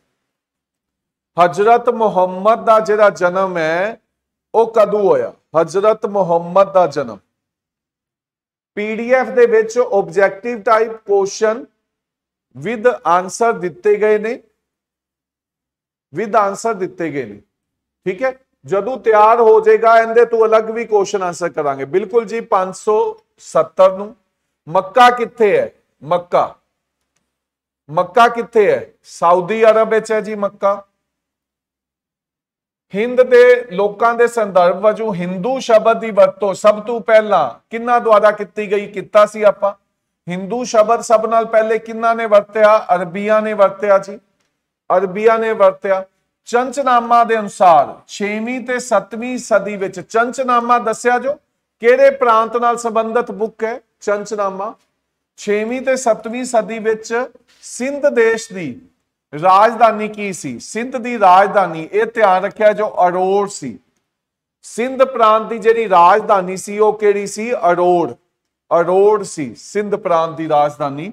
ਹਜ਼ਰਤ ਮੁਹੰਮਦ ਦਾ ਜਿਹੜਾ ਜਨਮ ਹੈ ਉਹ ਕਦੋਂ ਹੋਇਆ ਹਜ਼ਰਤ ਮੁਹੰਮਦ ਦਾ ਜਨਮ ਪੀਡੀਐਫ ਦੇ ਵਿੱਚ objective type question with answer ਦਿੱਤੇ ਗਏ ਨੇ ਵਿਦ ਆਨਸਰ ਦਿੱਤੇ ਗਏ ਨੇ ਠੀਕ ਹੈ ਜਦੋਂ ਤਿਆਰ ਹੋ ਜਾਏਗਾ ਇਹਦੇ ਤੋਂ ਅਲੱਗ ਵੀ ਕੁਐਸਚਨ ਆਨਸਰ ਕਰਾਂਗੇ ਬਿਲਕੁਲ ਜੀ 570 ਨੂੰ ਮੱਕਾ ਕਿੱਥੇ ਹੈ ਮੱਕਾ ਮੱਕਾ ਕਿੱਥੇ ਹੈ ਸਾਊਦੀ ਅਰਬ ਵਿੱਚ ਹੈ ਜੀ ਮੱਕਾ ਹਿੰਦ ਦੇ ਲੋਕਾਂ ਦੇ ਸੰਦਰਭ ਵਜੋਂ ਹਿੰਦੂ ਸ਼ਬਦ ਦੀ ਵਰਤੋਂ ਸਭ ਤੋਂ ਪਹਿਲਾਂ ਕਿੰਨਾ ਦੁਆਰਾ ਕੀਤੀ ਗਈ ਕੀਤਾ ਸੀ ਆਪਾਂ ਹਿੰਦੂ ਸ਼ਬਦ ਸਭ ਨਾਲ ਪਹਿਲੇ ਕਿੰਨਾ ਨੇ ਵਰਤਿਆ ਅਰਬੀਆਂ ਨੇ ਵਰਤਿਆ ਜੀ ਅਰਬੀਆਂ ਨੇ ਵਰਤਿਆ ਚੰਚਨਾਮਾ ਦੇ ਅਨੁਸਾਰ 6ਵੀਂ ਤੇ 7ਵੀਂ ਸਦੀ ਵਿੱਚ ਚੰਚਨਾਮਾ ਦੱਸਿਆ ਜੋ ਕਿਹੜੇ ਪ੍ਰਾਂਤ ਨਾਲ ਸੰਬੰਧਿਤ ਬੁੱਕ ਹੈ ਚੰਚਨਾਮਾ 6ਵੀਂ ਤੇ 7ਵੀਂ ਸਦੀ ਵਿੱਚ ਸਿੰਧ ਦੇਸ਼ ਦੀ ਰਾਜਧਾਨੀ ਕੀ ਸੀ ਸਿੰਧ ਦੀ ਰਾਜਧਾਨੀ ਇਹ ਧਿਆਨ ਰੱਖਿਆ ਜੋ ਅਰੋੜ ਸੀ ਸਿੰਧ ਪ੍ਰਾਂਤ ਦੀ ਜਿਹੜੀ ਰਾਜਧਾਨੀ ਸੀ ਉਹ ਕਿਹੜੀ ਸੀ ਅਰੋੜ ਅਰੋੜ ਸੀ ਸਿੰਧ ਪ੍ਰਾਂਤ ਦੀ ਰਾਜਧਾਨੀ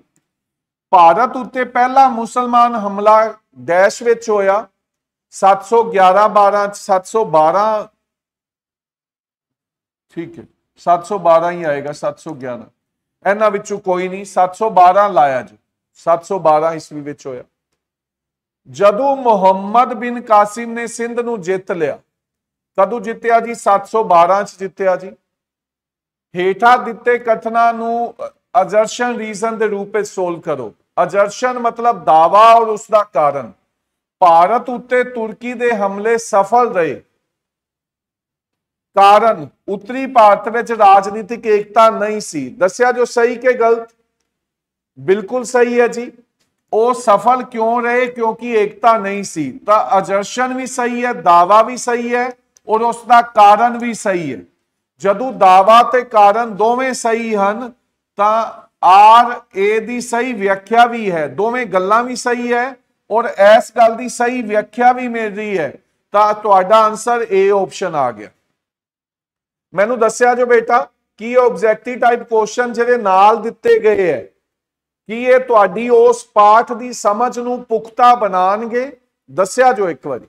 ਭਾਰਤ ਉੱਤੇ ਪਹਿਲਾ ਮੁਸਲਮਾਨ ਹਮਲਾ ਦੇਸ਼ ਵਿੱਚ ਹੋਇਆ 711 12 712 ਠੀਕ ਹੈ 712 ਹੀ ਆਏਗਾ 711 ਇਹਨਾਂ ਵਿੱਚੋਂ ਕੋਈ ਨਹੀਂ 712 ਲਾਇਆ ਜੀ 712 ਈਸਵੀ ਵਿੱਚ ਹੋਇਆ ਜਦੋਂ ਮੁਹੰਮਦ ਬਿਨ ਕਾਸਿਮ ਨੇ ਸਿੰਧ ਨੂੰ ਜਿੱਤ ਲਿਆ ਕਦੋਂ ਜਿੱਤਿਆ ਜੀ 712 ਚ ਜਿੱਤਿਆ ਜੀ ਹੇਠਾ ਦਿੱਤੇ ਕਥਨਾਂ ਨੂੰ ਅਜਰਸ਼ਨ ਰੀਜ਼ਨ ਦੇ ਰੂਪ ਵਿੱਚ ਸੋਲ ਕਰੋ ਅਜਰਸ਼ਨ ਮਤਲਬ ਦਾਵਾ ਔਰ ਉਸ ਦਾ ਕਾਰਨ ਭਾਰਤ ਉੱਤੇ ਤੁਰਕੀ ਦੇ ਹਮਲੇ ਸਫਲ ਰਹੇ ਕਾਰਨ ਉੱਤਰੀ ਭਾਰਤ ਵਿੱਚ ਰਾਜਨੀਤਿਕ ਏਕਤਾ ਨਹੀਂ ਸੀ ਦੱਸਿਆ ਜੋ ਸਹੀ ਕਿ ਗਲਤ ਬਿਲਕੁਲ ਸਹੀ ਹੈ ਜੀ ਉਹ ਸਫਲ ਕਿਉਂ ਰਹੇ ਕਿਉਂਕਿ ਏਕਤਾ ਨਹੀਂ ਸੀ ਤਾਂ ਅਜਰਸ਼ਨ ਵੀ ਸਹੀ ਹੈ ਦਾਵਾ ਵੀ ਸਹੀ ਹੈ ਔਰ ਉਸ ਦਾ ਕਾਰਨ ਵੀ ਸਹੀ ਹੈ ਜਦੋਂ ਦਾਵਾ ਤੇ ਕਾਰਨ ਦੋਵੇਂ ਸਹੀ ਹਨ ਤਾਂ ਆਰ ਏ ਦੀ ਸਹੀ ਵਿਆਖਿਆ ਵੀ ਹੈ ਦੋਵੇਂ ਗੱਲਾਂ ਵੀ ਸਹੀ ਹੈ ਔਰ ਇਸ ਗੱਲ ਦੀ ਸਹੀ ਵਿਆਖਿਆ ਵੀ ਮਿਲ ਰਹੀ ਹੈ ਤਾਂ ਤੁਹਾਡਾ ਆਨਸਰ ਏ ਆਪਸ਼ਨ ਆ ਗਿਆ ਮੈਨੂੰ ਦੱਸਿਆ ਜੋ ਬੇਟਾ ਕੀ ਆਬਜੈਕਟਿਵ ਟਾਈਪ ਕੁਐਸਚਨ ਜਿਹੜੇ ਨਾਲ ਦਿੱਤੇ ਗਏ ਹੈ ਕੀ ਇਹ ਤੁਹਾਡੀ ਉਸ ਪਾਠ ਦੀ ਸਮਝ ਨੂੰ ਪੁਖਤਾ ਬਣਾਣਗੇ ਦੱਸਿਆ ਜੋ ਇੱਕ ਵਾਰੀ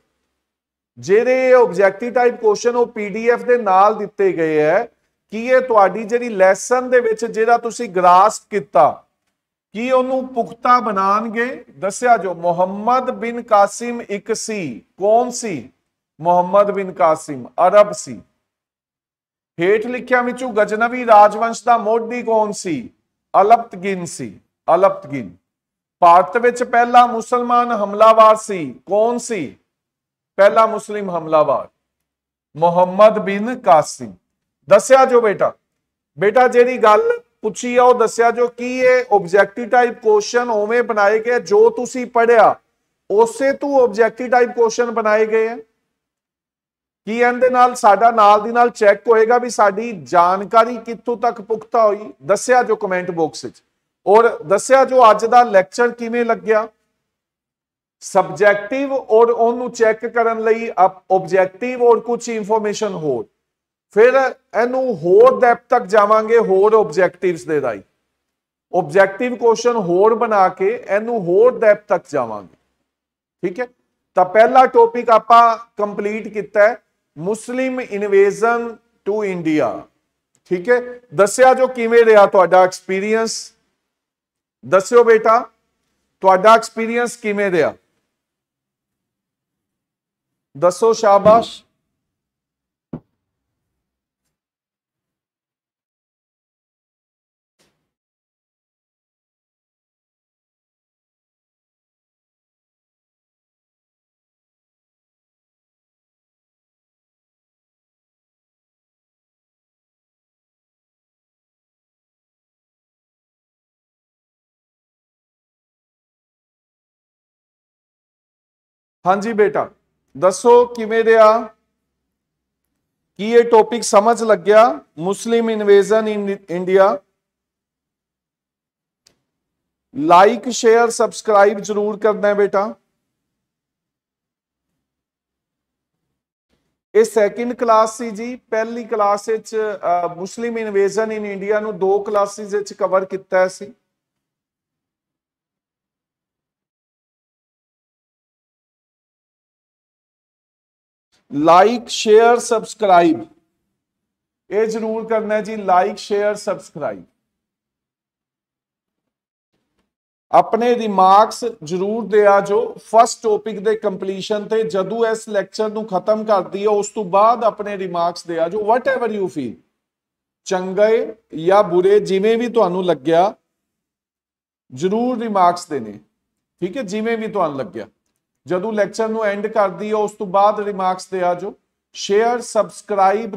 ਜਿਹੜੇ ਆਬਜੈਕਟਿਵ ਟਾਈਪ ਕੁਐਸਚਨ ਉਹ ਪੀਡੀਐਫ ਦੇ ਨਾਲ ਦਿੱਤੇ ਗਏ ਹੈ ਕੀ ਇਹ ਤੁਹਾਡੀ ਜਿਹੜੀ ਲੈਸਨ ਦੇ ਵਿੱਚ ਜਿਹੜਾ ਤੁਸੀਂ ਗ੍ਰਾਸਪ ਕੀਤਾ ਕੀ ਉਹਨੂੰ ਪੁਖਤਾ ਬਣਾਣਗੇ ਦੱਸਿਆ ਜੋ ਮੁਹੰਮਦ ਬਿਨ ਕਾਸਿਮ ਇੱਕ ਸੀ ਕੌਣ ਸੀ ਮੁਹੰਮਦ ਬਿਨ ਕਾਸਿਮ ਅਰਬ ਸੀ ਹੇਠ ਲਿਖਿਆ ਵਿੱਚੋਂ ਗਜਨਵੀ ਰਾਜਵੰਸ਼ ਦਾ ਮੋਢੀ ਕੌਣ ਸੀ ਅਲਪਤਗਿਨ ਸੀ अलपतगिन भारत पहला मुसलमान हमलावर सी कौन सी पहला मुस्लिम हमलावर मुहम्मद बिन कासिम दसिया जो बेटा बेटा जेरी गल पुछी है दस्या जो की है ऑब्जेक्टिव टाइप क्वेश्चन उवे बनाए गए जो ती पढ़िया उसे तू ऑब्जेक्टिव टाइप क्वेश्चन बनाए गए हैं की चेक होएगा भी साड़ी जानकारी कितों तक पुख्ता हुई दस्या जो कमेंट बॉक्स ਔਰ ਦੱਸਿਆ ਜੋ ਅੱਜ ਦਾ ਲੈਕਚਰ ਕਿਵੇਂ ਲੱਗਿਆ ਸਬਜੈਕਟਿਵ ਔਰ ਉਹਨੂੰ ਚੈੱਕ ਕਰਨ ਲਈ ਆਬਜੈਕਟਿਵ ਔਰ ਕੁਝ ਇਨਫੋਰਮੇਸ਼ਨ ਹੋਰ ਫਿਰ ਇਹਨੂੰ ਹੋਰ ਡੈਪ ਤੱਕ ਜਾਵਾਂਗੇ ਹੋਰ ਆਬਜੈਕਟਿਵਸ ਦੇ ਰਾਈ ਆਬਜੈਕਟਿਵ ਕੁਐਸਚਨ ਹੋਰ ਬਣਾ ਕੇ ਇਹਨੂੰ ਹੋਰ ਡੈਪ ਤੱਕ ਜਾਵਾਂਗੇ ਠੀਕ ਹੈ ਤਾਂ ਪਹਿਲਾ ਟੌਪਿਕ ਆਪਾਂ ਕੰਪਲੀਟ ਕੀਤਾ ਹੈ ਮੁਸਲਿਮ ਇਨਵੇਜ਼ਨ ਟੂ ਇੰਡੀਆ ਠੀਕ ਹੈ ਦੱਸਿਆ ਜੋ ਕਿਵੇਂ ਰਿਹਾ ਤੁਹਾਡਾ ਐਕਸਪੀਰੀਅੰਸ ਦੱਸਿਓ ਬੇਟਾ ਤੁਹਾਡਾ ਐਕਸਪੀਰੀਅੰਸ ਕਿਵੇਂ ਰਿਹਾ
ਦੱਸੋ ਸ਼ਾਬਾਸ਼ ਹਾਂਜੀ ਬੇਟਾ ਦੱਸੋ ਕਿਵੇਂ ਦੇ ਆ ਕੀ ਇਹ ਟੌਪਿਕ ਸਮਝ ਲੱਗਿਆ
Muslim invasion in India like share subscribe ਜ਼ਰੂਰ ਕਰਨਾ ਹੈ ਬੇਟਾ ਇਹ ਸੈਕਿੰਡ ਕਲਾਸ ਸੀ ਜੀ ਪਹਿਲੀ ਕਲਾਸ ਵਿੱਚ ਮੁਸਲਿਮ ਇਨਵੇਜ਼ਨ ਇਨ ਇੰਡੀਆ ਨੂੰ ਦੋ ਕਲਾਸਿਸ ਵਿੱਚ ਕਵਰ ਕੀਤਾ ਸੀ
ਲਾਈਕ ਸ਼ੇਅਰ ਸਬਸਕ੍ਰਾਈਬ ਇਹ
ਜ਼ਰੂਰ ਕਰਨਾ ਜੀ ਲਾਈਕ ਸ਼ੇਅਰ ਸਬਸਕ੍ਰਾਈਬ ਆਪਣੇ ਰਿਮਾਰਕਸ ਜ਼ਰੂਰ ਦਿਆ ਜੋ ਫਸਟ ਟੌਪਿਕ ਦੇ ਕੰਪਲੀਸ਼ਨ ਤੇ ਜਦੋਂ ਇਸ ਲੈਕਚਰ ਨੂੰ ਖਤਮ ਕਰਦੀ ਹੈ ਉਸ ਤੋਂ ਬਾਅਦ ਆਪਣੇ ਰਿਮਾਰਕਸ ਦਿਆ ਜੋ ਵਾਟ ਏਵਰ ਯੂ ਫੀਲ ਚੰਗੇ ਜਾਂ ਬੁਰੇ ਜਿਵੇਂ ਵੀ ਤੁਹਾਨੂੰ ਲੱਗਿਆ ਜ਼ਰੂਰ ਰਿਮਾਰਕਸ ਦੇਣੇ ਠੀਕ ਹੈ ਜਿਵੇਂ ਵੀ ਤੁਹਾਨੂੰ ਲੱਗਿਆ ਜਦੋਂ ਲੈਕਚਰ ਨੂੰ ਐਂਡ ਕਰਦੀ ਹੈ ਉਸ ਤੋਂ ਬਾਅਦ ਰਿਮਾਰਕਸ ਤੇ ਆ ਜਾਓ ਸ਼ੇਅਰ ਸਬਸਕ੍ਰਾਈਬ